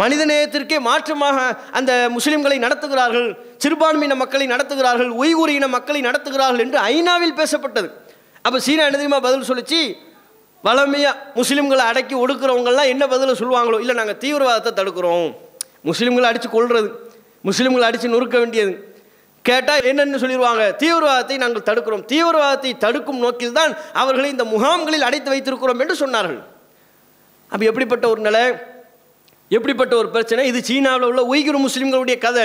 மனிதநேயத்திற்கே மாற்றமாக அந்த முஸ்லிம்களை நடத்துகிறார்கள் சிறுபான்மையின மக்களை நடத்துகிறார்கள் உய்கூர் இன மக்களை நடத்துகிறார்கள் என்று ஐநாவில் பேசப்பட்டது அப்போ சீனா என்ன தெரியுமா பதில் சொல்லிச்சு வளமையாக முஸ்லீம்களை அடக்கி ஒடுக்கிறவங்கள்லாம் என்ன பதில் சொல்லுவாங்களோ இல்லை நாங்கள் தீவிரவாதத்தை தடுக்கிறோம் முஸ்லீம்களை அடித்து கொள்வது முஸ்லீம்களை அடித்து நொறுக்க வேண்டியது கேட்டால் என்னென்னு சொல்லிடுவாங்க தீவிரவாதத்தை நாங்கள் தடுக்கிறோம் தீவிரவாதத்தை தடுக்கும் நோக்கில் தான் அவர்களை இந்த முகாம்களில் அடைத்து வைத்திருக்கிறோம் என்று சொன்னார்கள் அப்போ எப்படிப்பட்ட ஒரு நிலை எப்படிப்பட்ட ஒரு பிரச்சனை இது சீனாவில் உள்ள உய்குர் முஸ்லீம்களுடைய கதை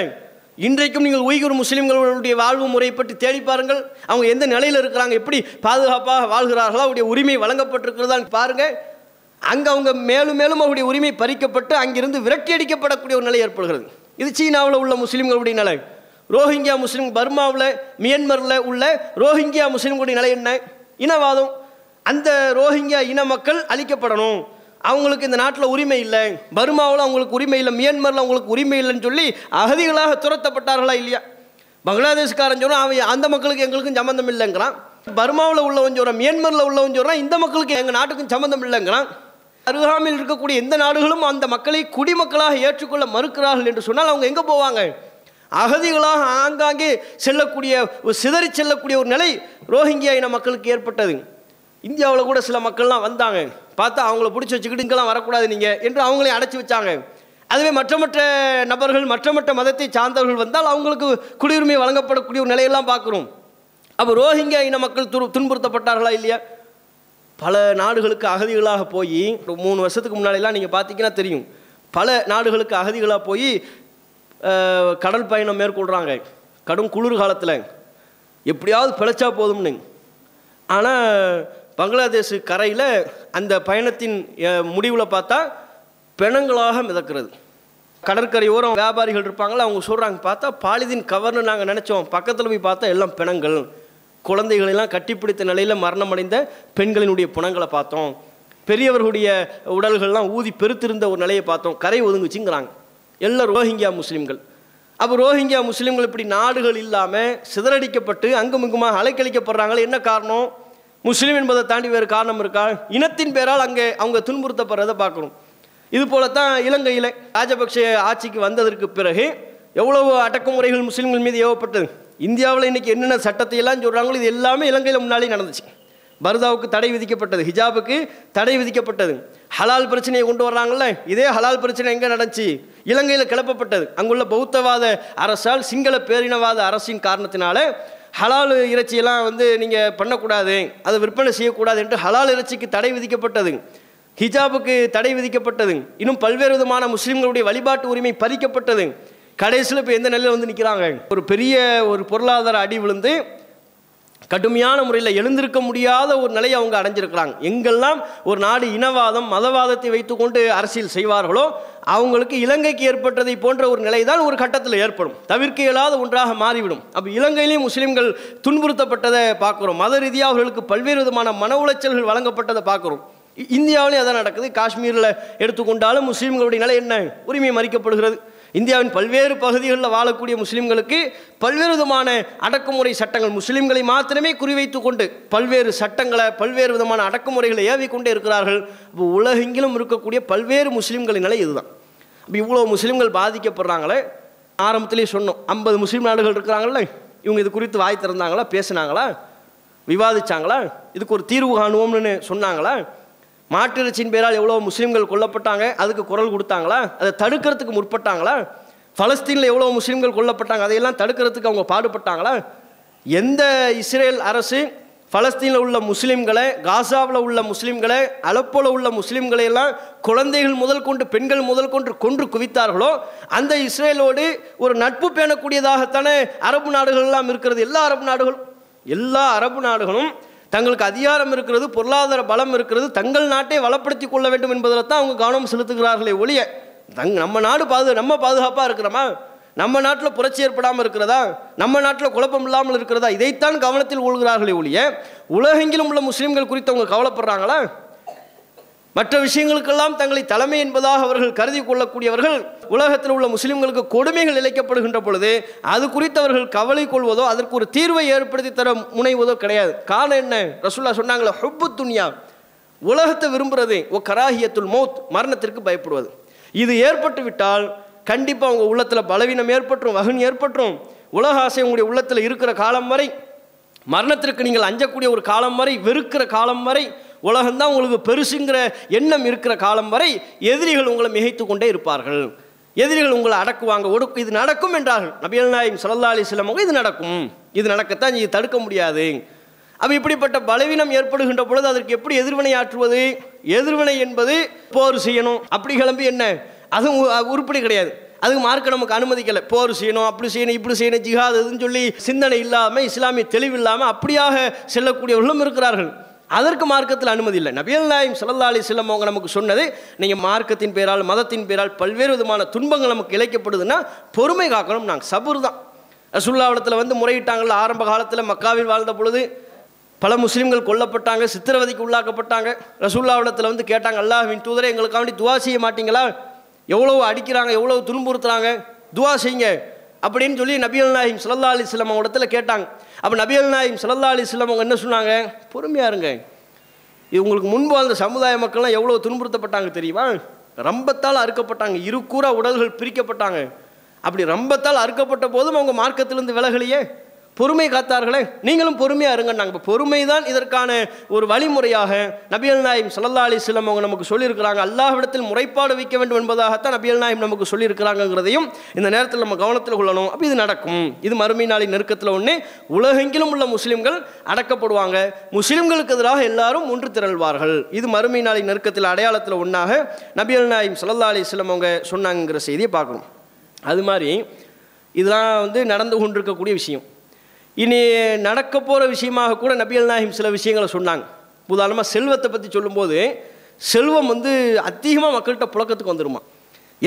இன்றைக்கும் நீங்கள் உய்குரு முஸ்லீம்களுடைய வாழ்வு முறை பற்றி தேடி பாருங்கள் அவங்க எந்த நிலையில் இருக்கிறாங்க எப்படி பாதுகாப்பாக வாழ்கிறார்களோ அவருடைய உரிமை வழங்கப்பட்டிருக்கிறதான்னு பாருங்கள் அங்கே அவங்க மேலும் மேலும் அவருடைய உரிமை பறிக்கப்பட்டு அங்கிருந்து விரட்டி அடிக்கப்படக்கூடிய ஒரு நிலை ஏற்படுகிறது இது சீனாவில் உள்ள முஸ்லீம்களுடைய நிலை ரோஹிங்கியா முஸ்லீம் பர்மாவில் மியன்மரில் உள்ள ரோஹிங்கியா முஸ்லீம்களுடைய நிலை என்ன இனவாதம் அந்த ரோஹிங்கியா இன மக்கள் அழிக்கப்படணும் அவங்களுக்கு இந்த நாட்டில் உரிமை இல்லை பர்மாவில் அவங்களுக்கு உரிமை இல்லை மியான்மரில் அவங்களுக்கு உரிமை இல்லைன்னு சொல்லி அகதிகளாக துரத்தப்பட்டார்களா இல்லையா பங்களாதேஷ்காரன் சொல்கிறான் அவன் அந்த மக்களுக்கு எங்களுக்கும் சம்மந்தம் இல்லைங்கிறான் பர்மாவில் உள்ளவன் சொல்கிறான் மியான்மரில் உள்ளவன் சொல்கிறான் இந்த மக்களுக்கு எங்கள் நாட்டுக்கும் சம்மந்தம் இல்லைங்கிறான் அருகாமையில் இருக்கக்கூடிய எந்த நாடுகளும் அந்த மக்களை குடிமக்களாக ஏற்றுக்கொள்ள மறுக்கிறார்கள் என்று சொன்னால் அவங்க எங்கே போவாங்க அகதிகளாக ஆங்காங்கே செல்லக்கூடிய சிதறி செல்லக்கூடிய ஒரு நிலை ரோஹிங்கியா இன மக்களுக்கு ஏற்பட்டது இந்தியாவில் கூட சில மக்கள்லாம் வந்தாங்க பார்த்தா அவங்கள பிடிச்சி வச்சுக்கிட்டு இங்கெல்லாம் வரக்கூடாது நீங்கள் என்று அவங்களையும் அடைச்சி வச்சாங்க அதுவே மற்றமற்ற நபர்கள் மற்றமற்ற மதத்தை சார்ந்தவர்கள் வந்தால் அவங்களுக்கு குடியுரிமை வழங்கப்படக்கூடிய ஒரு நிலையெல்லாம் பார்க்குறோம் அப்போ ரோஹிங்கியா இன மக்கள் துரு துன்புறுத்தப்பட்டார்களா இல்லையா பல நாடுகளுக்கு அகதிகளாக போய் மூணு வருஷத்துக்கு முன்னாடிலாம் நீங்கள் பார்த்தீங்கன்னா தெரியும் பல நாடுகளுக்கு அகதிகளாக போய் கடல் பயணம் மேற்கொள்கிறாங்க கடும் குளிர் காலத்தில் எப்படியாவது பிழைச்சா போதும்னு ஆனால் பங்களாதேஷ் கரையில் அந்த பயணத்தின் முடிவில் பார்த்தா பிணங்களாக மிதக்கிறது கடற்கரையோரம் வியாபாரிகள் இருப்பாங்களா அவங்க சொல்கிறாங்க பார்த்தா பாலிதீன் கவர்னு நாங்கள் நினச்சோம் பக்கத்தில் போய் பார்த்தா எல்லாம் பிணங்கள் குழந்தைகளெல்லாம் கட்டிப்பிடித்த நிலையில் மரணமடைந்த பெண்களினுடைய புணங்களை பார்த்தோம் பெரியவர்களுடைய உடல்கள்லாம் ஊதி பெருத்திருந்த ஒரு நிலையை பார்த்தோம் கரை ஒதுங்குச்சுங்கிறாங்க எல்லாம் ரோஹிங்கியா முஸ்லீம்கள் அப்போ ரோஹிங்கியா முஸ்லீம்கள் இப்படி நாடுகள் இல்லாமல் சிதறடிக்கப்பட்டு அங்குமிங்குமாக அலைக்கழிக்கப்படுறாங்களே என்ன காரணம் முஸ்லீம் என்பதை தாண்டி வேறு காரணம் இருக்கா இனத்தின் பேரால் அங்கே அவங்க துன்புறுத்தப்படுறதை பார்க்கணும் இது போலத்தான் இலங்கையில் ராஜபக்ஷ ஆட்சிக்கு வந்ததற்கு பிறகு எவ்வளவு அடக்குமுறைகள் முஸ்லீம்கள் மீது ஏவப்பட்டது இந்தியாவில் இன்றைக்கி என்னென்ன சட்டத்தை எல்லாம் சொல்கிறாங்களோ இது எல்லாமே இலங்கையில் முன்னாலே நடந்துச்சு பர்தாவுக்கு தடை விதிக்கப்பட்டது ஹிஜாபுக்கு தடை விதிக்கப்பட்டது ஹலால் பிரச்சனையை கொண்டு வர்றாங்கல்ல இதே ஹலால் பிரச்சனை எங்கே நடந்துச்சு இலங்கையில் கிளப்பப்பட்டது அங்குள்ள பௌத்தவாத அரசால் சிங்கள பேரினவாத அரசின் காரணத்தினால ஹலால் இறைச்சியெல்லாம் வந்து நீங்கள் பண்ணக்கூடாது அதை விற்பனை செய்யக்கூடாதுன்ட்டு ஹலால் இறைச்சிக்கு தடை விதிக்கப்பட்டது ஹிஜாபுக்கு தடை விதிக்கப்பட்டது இன்னும் பல்வேறு விதமான முஸ்லீம்களுடைய வழிபாட்டு உரிமை பறிக்கப்பட்டது கடைசியில் இப்போ எந்த நிலையில் வந்து நிற்கிறாங்க ஒரு பெரிய ஒரு பொருளாதார அடி விழுந்து கடுமையான முறையில் எழுந்திருக்க முடியாத ஒரு நிலையை அவங்க அடைஞ்சிருக்கிறாங்க எங்கெல்லாம் ஒரு நாடு இனவாதம் மதவாதத்தை வைத்துக்கொண்டு அரசியல் செய்வார்களோ அவங்களுக்கு இலங்கைக்கு ஏற்பட்டதை போன்ற ஒரு நிலை தான் ஒரு கட்டத்தில் ஏற்படும் தவிர்க்க இயலாத ஒன்றாக மாறிவிடும் அப்போ இலங்கையிலேயும் முஸ்லீம்கள் துன்புறுத்தப்பட்டதை பார்க்குறோம் மத ரீதியாக அவர்களுக்கு பல்வேறு விதமான மன உளைச்சல்கள் வழங்கப்பட்டதை பார்க்குறோம் இந்தியாவிலேயும் அதான் நடக்குது காஷ்மீரில் எடுத்துக்கொண்டாலும் முஸ்லீம்களுடைய நிலை என்ன உரிமை மறிக்கப்படுகிறது இந்தியாவின் பல்வேறு பகுதிகளில் வாழக்கூடிய முஸ்லீம்களுக்கு பல்வேறு விதமான அடக்குமுறை சட்டங்கள் முஸ்லீம்களை மாத்திரமே குறிவைத்து கொண்டு பல்வேறு சட்டங்களை பல்வேறு விதமான அடக்குமுறைகளை ஏவிக்கொண்டே இருக்கிறார்கள் இப்போ உலகெங்கிலும் இருக்கக்கூடிய பல்வேறு முஸ்லீம்களின் நிலை இதுதான் இப்போ இவ்வளோ முஸ்லீம்கள் பாதிக்கப்படுறாங்களே ஆரம்பத்திலே சொன்னோம் ஐம்பது முஸ்லீம் நாடுகள் இருக்கிறாங்களே இவங்க இது குறித்து வாய் திறந்தாங்களா பேசினாங்களா விவாதித்தாங்களா இதுக்கு ஒரு தீர்வு காணுவோம்னு சொன்னாங்களா மாட்டிறைச்சியின் பேரால் எவ்வளோ முஸ்லீம்கள் கொல்லப்பட்டாங்க அதுக்கு குரல் கொடுத்தாங்களா அதை தடுக்கிறதுக்கு முற்பட்டாங்களா பலஸ்தீனில் எவ்வளோ முஸ்லீம்கள் கொல்லப்பட்டாங்க அதையெல்லாம் தடுக்கிறதுக்கு அவங்க பாடுபட்டாங்களா எந்த இஸ்ரேல் அரசு பலஸ்தீனில் உள்ள முஸ்லீம்களை காசாவில் உள்ள முஸ்லீம்களை அலப்போல உள்ள முஸ்லீம்களை எல்லாம் குழந்தைகள் முதல் கொண்டு பெண்கள் முதல் கொண்டு கொன்று குவித்தார்களோ அந்த இஸ்ரேலோடு ஒரு நட்பு பேணக்கூடியதாகத்தானே அரபு நாடுகள் எல்லாம் இருக்கிறது எல்லா அரபு நாடுகளும் எல்லா அரபு நாடுகளும் தங்களுக்கு அதிகாரம் இருக்கிறது பொருளாதார பலம் இருக்கிறது தங்கள் நாட்டை வளப்படுத்தி கொள்ள வேண்டும் என்பதில் தான் அவங்க கவனம் செலுத்துகிறார்களே ஒழிய தங் நம்ம நாடு பாது நம்ம பாதுகாப்பாக இருக்கிறோமா நம்ம நாட்டில் புரட்சி ஏற்படாமல் இருக்கிறதா நம்ம நாட்டில் குழப்பம் இல்லாமல் இருக்கிறதா இதைத்தான் கவனத்தில் கொள்கிறார்களே ஒழிய உலகெங்கிலும் உள்ள முஸ்லீம்கள் குறித்து அவங்க கவலைப்படுறாங்களா மற்ற விஷயங்களுக்கெல்லாம் தங்களை தலைமை என்பதாக அவர்கள் கருதி கொள்ளக்கூடியவர்கள் உலகத்தில் உள்ள முஸ்லீம்களுக்கு கொடுமைகள் இழைக்கப்படுகின்ற பொழுது அது குறித்தவர்கள் கவலை கொள்வதோ அதற்கு ஒரு தீர்வை ஏற்படுத்தி தர முனைவதோ கிடையாது காரணம் என்ன ரசுல்லா சொன்னாங்களே ஹொப்பு துன்யா உலகத்தை விரும்புறது ஓ கராகியத்துள் மௌத் மரணத்திற்கு பயப்படுவது இது ஏற்பட்டு விட்டால் கண்டிப்பாக உங்கள் உள்ளத்தில் பலவீனம் ஏற்பட்டும் வகுன் ஏற்பட்டும் உலக ஆசை உங்களுடைய உள்ளத்தில் இருக்கிற காலம் வரை மரணத்திற்கு நீங்கள் அஞ்சக்கூடிய ஒரு காலம் வரை வெறுக்கிற காலம் வரை உலகம்தான் உங்களுக்கு பெருசுங்கிற எண்ணம் இருக்கிற காலம் வரை எதிரிகள் உங்களை மிகைத்து கொண்டே இருப்பார்கள் எதிரிகள் உங்களை அடக்குவாங்க ஒடுக்கு இது நடக்கும் என்றார்கள் நபியல் நாயம் சல்லா அலிஸ்லாமங்க இது நடக்கும் இது நடக்கத்தான் இது தடுக்க முடியாது அப்ப இப்படிப்பட்ட பலவீனம் ஏற்படுகின்ற பொழுது அதற்கு எப்படி எதிர்வினை ஆற்றுவது எதிர்வினை என்பது போர் செய்யணும் அப்படி கிளம்பி என்ன அதுவும் உருப்படி கிடையாது அதுக்கு மார்க்க நமக்கு அனுமதிக்கலை போர் செய்யணும் அப்படி செய்யணும் இப்படி செய்யணும் ஜிஹாத் இதுன்னு சொல்லி சிந்தனை இல்லாமல் இஸ்லாமிய தெளிவு இல்லாமல் அப்படியாக செல்லக்கூடியவர்களும் இருக்கிறார்கள் அதற்கு மார்க்கத்தில் அனுமதி இல்லை நபியல் நாயம் சல்லா அலி செல்லம் அவங்க நமக்கு சொன்னது நீங்கள் மார்க்கத்தின் பேரால் மதத்தின் பேரால் பல்வேறு விதமான துன்பங்கள் நமக்கு இழைக்கப்படுதுன்னா பொறுமை காக்கணும் நாங்கள் சபுர் தான் ரசுல்லாவளத்தில் வந்து முறையிட்டாங்கள் ஆரம்ப காலத்தில் மக்காவில் வாழ்ந்த பொழுது பல முஸ்லீம்கள் கொல்லப்பட்டாங்க சித்திரவதைக்கு உள்ளாக்கப்பட்டாங்க ரசுல்லாவிடத்தில் வந்து கேட்டாங்க அல்லாஹின் தூதரை எங்களுக்காண்டி துவா செய்ய மாட்டீங்களா எவ்வளோ அடிக்கிறாங்க எவ்வளோ துன்புறுத்துறாங்க துவா செய்யுங்க அப்படின்னு சொல்லி அல் நாயிம் சுல்லா அலி அவங்க இடத்துல கேட்டாங்க அப்போ நபியல் நாயிம் சுல்லா அலி அவங்க என்ன சொன்னாங்க பொறுமையாக இருங்க இவங்களுக்கு முன்பு அந்த சமுதாய மக்கள்லாம் எவ்வளோ துன்புறுத்தப்பட்டாங்க தெரியுமா ரம்பத்தால் அறுக்கப்பட்டாங்க இரு கூற உடல்கள் பிரிக்கப்பட்டாங்க அப்படி ரம்பத்தால் அறுக்கப்பட்ட போதும் அவங்க மார்க்கத்திலிருந்து விலகலையே பொறுமை காத்தார்களே நீங்களும் பொறுமையாக இருங்க நாங்கள் இப்போ பொறுமை தான் இதற்கான ஒரு வழிமுறையாக நபியல் நாயிம் சல்லா அலிஸ்லம் அவங்க நமக்கு சொல்லியிருக்கிறாங்க அல்லாஹ்விடத்தில் முறைப்பாடு வைக்க வேண்டும் என்பதாகத்தான் நபியல் நாயிம் நமக்கு சொல்லியிருக்கிறாங்கிறதையும் இந்த நேரத்தில் நம்ம கவனத்தில் கொள்ளணும் அப்போ இது நடக்கும் இது மறுமை நாளின் நெருக்கத்தில் ஒன்று உலகெங்கிலும் உள்ள முஸ்லீம்கள் அடக்கப்படுவாங்க முஸ்லீம்களுக்கு எதிராக எல்லாரும் ஒன்று திரள்வார்கள் இது மறுமை நாளின் நெருக்கத்தில் அடையாளத்தில் ஒன்றாக நபியல் நாயிம் சல்லா அலிஸ்லம் அவங்க சொன்னாங்கிற செய்தியை பார்க்கணும் அது மாதிரி இதெல்லாம் வந்து நடந்து கொண்டிருக்கக்கூடிய விஷயம் இனி நடக்க போகிற விஷயமாக கூட நபியல் நாயிம் சில விஷயங்களை சொன்னாங்க உதாரணமாக செல்வத்தை பற்றி சொல்லும்போது செல்வம் வந்து அதிகமாக மக்கள்கிட்ட புழக்கத்துக்கு வந்துருமா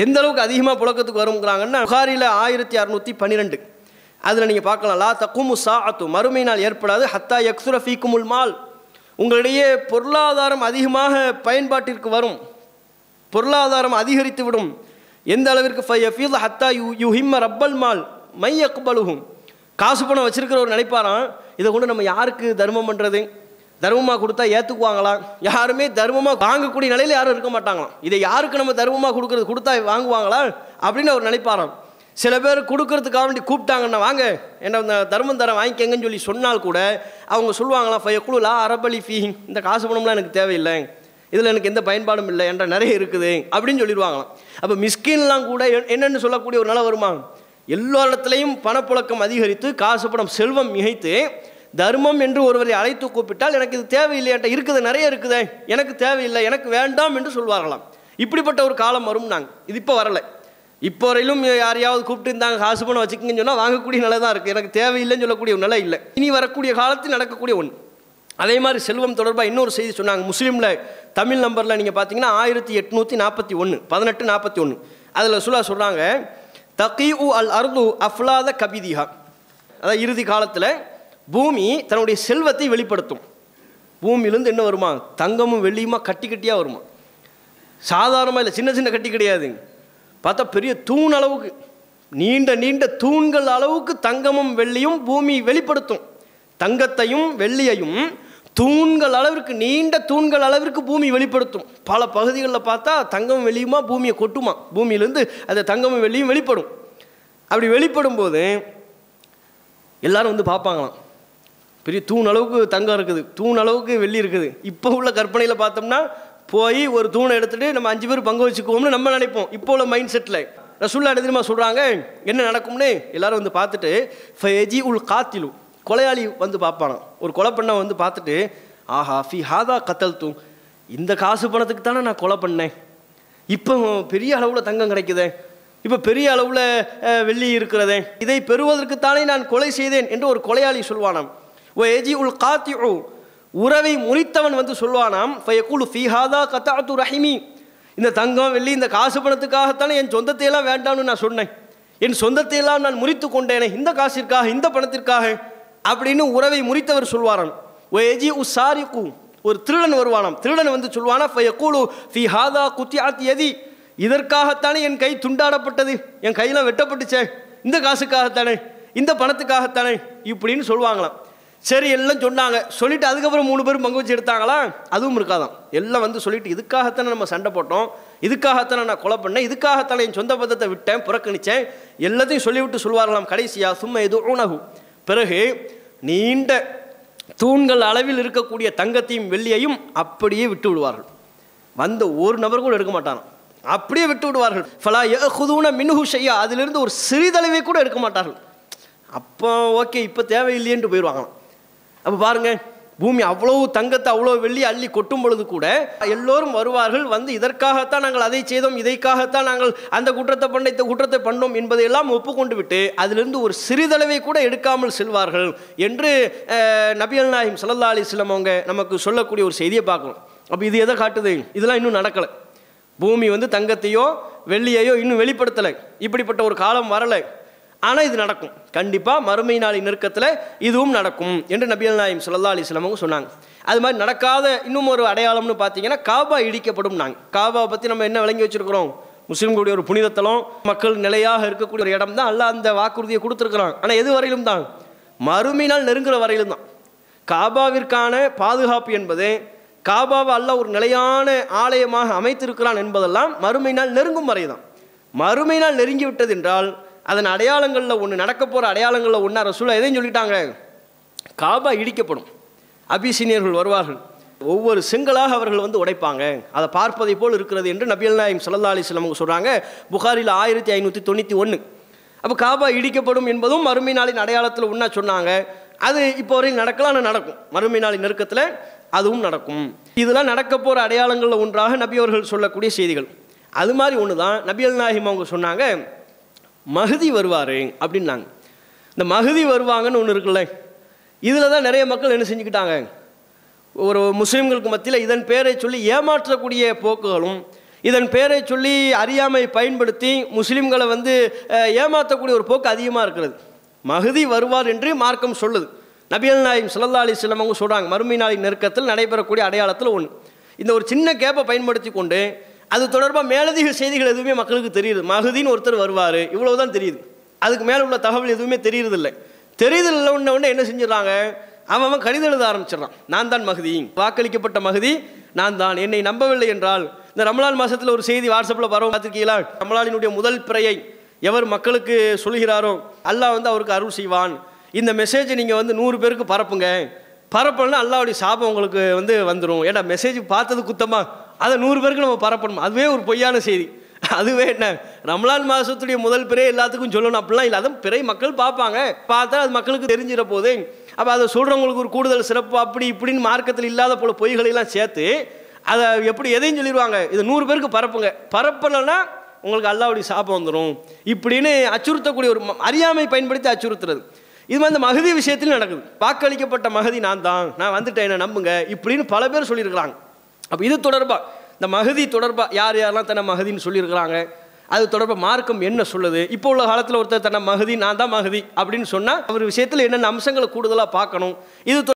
எந்த அளவுக்கு அதிகமாக புழக்கத்துக்கு வருங்கிறாங்கன்னா புகாரியில் ஆயிரத்தி அறநூற்றி பன்னிரெண்டு அதில் நீங்கள் பார்க்கலாம் லா தக்குமு சா அத்து மறுமை நாள் ஏற்படாது ஹத்தா எக்ஸுர ஃபீக்குமுல் மால் உங்களிடையே பொருளாதாரம் அதிகமாக பயன்பாட்டிற்கு வரும் பொருளாதாரம் அதிகரித்து விடும் எந்த அளவிற்கு ஃபையஃபீல் ஹத்தா யு யுஹிம்ம ரப்பல் மால் மை அக்பலுகும் காசு பணம் ஒரு நினைப்பாராம் இதை கொண்டு நம்ம யாருக்கு தர்மம் பண்ணுறது தர்மமாக கொடுத்தா ஏற்றுக்குவாங்களாம் யாருமே தர்மமாக வாங்கக்கூடிய நிலையில் யாரும் இருக்க மாட்டாங்களாம் இதை யாருக்கு நம்ம தர்மமாக கொடுக்குறது கொடுத்தா வாங்குவாங்களா அப்படின்னு அவர் நினைப்பாராம் சில பேர் கொடுக்கறதுக்காக வேண்டி கூப்பிட்டாங்கன்னா வாங்க என்ன தர்மம் தரம் வாங்கிக்கங்கன்னு சொல்லி சொன்னால் கூட அவங்க சொல்லுவாங்களாம் ஃபைய குழுலா அரபலி ஃபீ இந்த காசு பணம்லாம் எனக்கு தேவையில்லை இதில் எனக்கு எந்த பயன்பாடும் இல்லை என்ற நிறைய இருக்குது அப்படின்னு சொல்லிடுவாங்களாம் அப்போ மிஸ்கின்லாம் கூட என்னென்னு சொல்லக்கூடிய ஒரு நிலை வருமா எல்லோரத்துலேயும் பணப்புழக்கம் அதிகரித்து காசு செல்வம் மிகைத்து தர்மம் என்று ஒருவரை அழைத்து கூப்பிட்டால் எனக்கு இது என்ற இருக்குது நிறைய இருக்குது எனக்கு தேவையில்லை எனக்கு வேண்டாம் என்று சொல்வார்களாம் இப்படிப்பட்ட ஒரு காலம் வரும் நாங்கள் இது இப்போ வரலை இப்போ வரையிலும் யாரையாவது கூப்பிட்டு இருந்தாங்க காசு பணம் வச்சுக்கிங்கன்னு சொன்னால் வாங்கக்கூடிய நிலை தான் இருக்குது எனக்கு தேவையில்லைன்னு சொல்லக்கூடிய ஒரு நிலை இல்லை இனி வரக்கூடிய காலத்தில் நடக்கக்கூடிய ஒன்று அதே மாதிரி செல்வம் தொடர்பாக இன்னொரு செய்தி சொன்னாங்க முஸ்லீமில் தமிழ் நம்பரில் நீங்கள் பார்த்தீங்கன்னா ஆயிரத்தி எட்நூற்றி நாற்பத்தி ஒன்று பதினெட்டு நாற்பத்தி ஒன்று அதில் சுல்லா சொல்கிறாங்க தகி அல் அர்து அஃப்லாத கபிதிஹா அதாவது இறுதி காலத்தில் பூமி தன்னுடைய செல்வத்தை வெளிப்படுத்தும் பூமியிலேருந்து என்ன வருமா தங்கமும் வெள்ளியுமா கட்டி கட்டியாக வருமா சாதாரணமாக இல்லை சின்ன சின்ன கட்டி கிடையாதுங்க பார்த்தா பெரிய தூண் அளவுக்கு நீண்ட நீண்ட தூண்கள் அளவுக்கு தங்கமும் வெள்ளியும் பூமி வெளிப்படுத்தும் தங்கத்தையும் வெள்ளியையும் தூண்கள் அளவிற்கு நீண்ட தூண்கள் அளவிற்கு பூமி வெளிப்படுத்தும் பல பகுதிகளில் பார்த்தா தங்கம் வெளியுமா பூமியை கொட்டுமா பூமியிலேருந்து அந்த தங்கமும் வெளியும் வெளிப்படும் அப்படி வெளிப்படும் போது எல்லாரும் வந்து பார்ப்பாங்களாம் பெரிய தூண் அளவுக்கு தங்கம் இருக்குது தூண் அளவுக்கு வெள்ளி இருக்குது இப்போ உள்ள கற்பனையில் பார்த்தோம்னா போய் ஒரு தூணை எடுத்துகிட்டு நம்ம அஞ்சு பேர் பங்கு வச்சுக்குவோம்னு நம்ம நினைப்போம் இப்போ உள்ள மைண்ட் செட்டில் ரசூல்லா தெரியுமா சொல்கிறாங்க என்ன நடக்கும்னு எல்லாரும் வந்து பார்த்துட்டு ஃபெஜி உள் காத்திலும் கொலையாளி வந்து பார்ப்பானான் ஒரு கொலை பண்ண வந்து பார்த்துட்டு ஆஹா ஃபி ஹாதா கத்தல் தூ இந்த காசு பணத்துக்கு தானே நான் கொலை பண்ணேன் இப்போ பெரிய அளவில் தங்கம் கிடைக்குதே இப்போ பெரிய அளவில் வெள்ளி இருக்கிறதே இதை பெறுவதற்குத்தானே நான் கொலை செய்தேன் என்று ஒரு கொலையாளி சொல்வானாம் ஓ ஏஜி உல் காத்தி உறவை முறித்தவன் வந்து சொல்வானாம் ஹாதா கத்தா கத்தாத்து ரஹிமி இந்த தங்கம் வெள்ளி இந்த காசு பணத்துக்காகத்தானே என் சொந்தத்தையெல்லாம் வேண்டாம்னு நான் சொன்னேன் என் சொந்தத்தையெல்லாம் நான் முறித்து கொண்டேனே இந்த காசிற்காக இந்த பணத்திற்காக அப்படின்னு உறவை முறித்தவர் சொல்வாராம் எஜி உ ஒரு திருடன் வருவானாம் திருடன் வந்து சொல்வானா கூலு ஃபி ஹாதா குத்தி ஆத்தி எதி இதற்காகத்தானே என் கை துண்டாடப்பட்டது என் கையெல்லாம் வெட்டப்பட்டுச்சே இந்த காசுக்காகத்தானே இந்த பணத்துக்காகத்தானே இப்படின்னு சொல்லுவாங்களாம் சரி எல்லாம் சொன்னாங்க சொல்லிவிட்டு அதுக்கப்புறம் மூணு பேரும் பங்கு வச்சு எடுத்தாங்களா அதுவும் இருக்காதான் எல்லாம் வந்து சொல்லிவிட்டு இதுக்காகத்தானே நம்ம சண்டை போட்டோம் இதுக்காகத்தானே நான் கொலை பண்ணேன் இதுக்காகத்தானே என் சொந்த பந்தத்தை விட்டேன் புறக்கணித்தேன் எல்லாத்தையும் சொல்லிவிட்டு சொல்வார்களாம் கடைசியாக சும்மா எதுவும் உணவு பிறகு நீண்ட தூண்கள் அளவில் இருக்கக்கூடிய தங்கத்தையும் வெள்ளியையும் அப்படியே விட்டு விடுவார்கள் வந்த ஒரு நபர் கூட எடுக்க மாட்டாங்க அப்படியே விட்டு விடுவார்கள் ஃபலா எஹுதூன மின்ஹு ஷையா அதிலிருந்து ஒரு சிறிதளவை கூட எடுக்க மாட்டார்கள் அப்போ ஓகே இப்போ தேவையில்லையேன்ட்டு போயிடுவாங்களாம் அப்போ பாருங்கள் பூமி அவ்வளோ தங்கத்தை அவ்வளோ வெள்ளி அள்ளி கொட்டும் பொழுது கூட எல்லோரும் வருவார்கள் வந்து இதற்காகத்தான் நாங்கள் அதை செய்தோம் இதைக்காகத்தான் நாங்கள் அந்த குற்றத்தை பண்ண இந்த குற்றத்தை பண்ணோம் என்பதையெல்லாம் ஒப்புக்கொண்டு விட்டு அதிலிருந்து ஒரு சிறிதளவை கூட எடுக்காமல் செல்வார்கள் என்று நபியல் நாயிம் சல்லா இஸ்லாம் அவங்க நமக்கு சொல்லக்கூடிய ஒரு செய்தியை பார்க்கணும் அப்போ இது எதை காட்டுது இதெல்லாம் இன்னும் நடக்கலை பூமி வந்து தங்கத்தையோ வெள்ளியையோ இன்னும் வெளிப்படுத்தலை இப்படிப்பட்ட ஒரு காலம் வரலை ஆனால் இது நடக்கும் கண்டிப்பாக மறுமை நாளின் நெருக்கத்தில் இதுவும் நடக்கும் என்று நபியல் நாயம் அலி அலிஸ்லாமங்க சொன்னாங்க அது மாதிரி நடக்காத இன்னும் ஒரு அடையாளம்னு பார்த்தீங்கன்னா காபா இடிக்கப்படும் நாங்கள் காபாவை பற்றி நம்ம என்ன விளங்கி வச்சுருக்கிறோம் முஸ்லீம்களுடைய ஒரு புனிதத்தலம் மக்கள் நிலையாக இருக்கக்கூடிய ஒரு இடம் தான் அல்ல அந்த வாக்குறுதியை கொடுத்துருக்குறாங்க ஆனால் எது வரையிலும் தான் மறுமையினால் நெருங்குற வரையிலும் தான் காபாவிற்கான பாதுகாப்பு என்பது காபாவை அல்ல ஒரு நிலையான ஆலயமாக அமைத்திருக்கிறான் என்பதெல்லாம் மறுமையினால் நெருங்கும் வரை தான் மறுமையினால் நெருங்கிவிட்டது என்றால் அதன் அடையாளங்களில் ஒன்று நடக்க போகிற அடையாளங்களில் ஒன்றா ரசூலா எதையும் சொல்லிட்டாங்க காபா இடிக்கப்படும் அபிசீனியர்கள் வருவார்கள் ஒவ்வொரு செங்கலாக அவர்கள் வந்து உடைப்பாங்க அதை பார்ப்பதை போல் இருக்கிறது என்று நபியல் நாயம் சல்லா அலிஸ்லாம் சொல்கிறாங்க புகாரில் ஆயிரத்தி ஐநூற்றி தொண்ணூற்றி ஒன்று அப்போ காபா இடிக்கப்படும் என்பதும் மறுமை நாளின் அடையாளத்தில் ஒன்றா சொன்னாங்க அது இப்போ வரையும் நடக்கலாம் ஆனால் நடக்கும் மறுமை நாளின் நெருக்கத்தில் அதுவும் நடக்கும் இதெல்லாம் நடக்க போகிற அடையாளங்களில் ஒன்றாக நபியவர்கள் சொல்லக்கூடிய செய்திகள் அது மாதிரி ஒன்று தான் நபியல் நாயிம் அவங்க சொன்னாங்க மகதி வருவார் அப்படின்னாங்க இந்த மகதி வருவாங்கன்னு ஒன்று இருக்குல்ல இதில் தான் நிறைய மக்கள் என்ன செஞ்சுக்கிட்டாங்க ஒரு முஸ்லீம்களுக்கு மத்தியில் இதன் பேரை சொல்லி ஏமாற்றக்கூடிய போக்குகளும் இதன் பேரை சொல்லி அறியாமை பயன்படுத்தி முஸ்லீம்களை வந்து ஏமாற்றக்கூடிய ஒரு போக்கு அதிகமாக இருக்கிறது மகதி வருவார் என்று மார்க்கம் சொல்லுது நபியல் நாயம் சுல்லா அலி சிலமங்க சொல்கிறாங்க மறுமை நாளின் நெருக்கத்தில் நடைபெறக்கூடிய அடையாளத்தில் ஒன்று இந்த ஒரு சின்ன கேப்பை பயன்படுத்தி கொண்டு அது தொடர்பாக மேலதிக செய்திகள் எதுவுமே மக்களுக்கு தெரியுது மகுதின்னு ஒருத்தர் வருவார் இவ்வளோ தான் தெரியுது அதுக்கு மேலே உள்ள தகவல் எதுவுமே தெரியறதில்லை ஒன்று ஒன்று என்ன செஞ்சிடறாங்க அவன் அவன் கடிதம் எழுத ஆரம்பிச்சிடறான் நான் தான் மகதி வாக்களிக்கப்பட்ட மகதி நான் தான் என்னை நம்பவில்லை என்றால் இந்த ரமலான் மாதத்தில் ஒரு செய்தி வாட்ஸ்அப்பில் பரவ பார்த்துருக்கீங்களா ரமலானினுடைய முதல் பிறையை எவர் மக்களுக்கு சொல்கிறாரோ அல்லாஹ் வந்து அவருக்கு அருள் செய்வான் இந்த மெசேஜை நீங்கள் வந்து நூறு பேருக்கு பரப்புங்க பரப்பலன்னா அல்லாவுடைய சாபம் உங்களுக்கு வந்து வந்துடும் ஏன்னா மெசேஜ் பார்த்தது குத்தமாக அதை நூறு பேருக்கு நம்ம பரப்பணும் அதுவே ஒரு பொய்யான செய்தி அதுவே என்ன ரம்லான் மாதத்துடைய முதல் பிறை எல்லாத்துக்கும் சொல்லணும் அப்படிலாம் இல்லை அதுவும் பிறை மக்கள் பார்ப்பாங்க பார்த்தா அது மக்களுக்கு தெரிஞ்சிட போதே அப்போ அதை சொல்கிறவங்களுக்கு ஒரு கூடுதல் சிறப்பு அப்படி இப்படின்னு மார்க்கத்தில் இல்லாத போல பொய்களையெல்லாம் சேர்த்து அதை எப்படி எதையும் சொல்லிடுவாங்க இது நூறு பேருக்கு பரப்புங்க பரப்பலைன்னா உங்களுக்கு அல்லாவுடைய சாபம் வந்துடும் இப்படின்னு அச்சுறுத்தக்கூடிய ஒரு அறியாமை பயன்படுத்தி அச்சுறுத்துறது இது மாதிரி இந்த மகதி விஷயத்தில் நடக்குது வாக்களிக்கப்பட்ட மகதி நான் தான் நான் வந்துட்டேன் என்னை நம்புங்க இப்படின்னு பல பேர் சொல்லியிருக்கிறாங்க அப்போ இது தொடர்பாக இந்த மகதி தொடர்பாக யார் யாரெல்லாம் தன்னை மகதின்னு சொல்லியிருக்கிறாங்க அது தொடர்பாக மார்க்கம் என்ன சொல்லுது இப்போ உள்ள காலத்தில் ஒருத்தர் தன்னை மகதி நான் தான் மகதி அப்படின்னு சொன்னால் அவர் விஷயத்தில் என்னென்ன அம்சங்களை கூடுதலாக பார்க்கணும் இது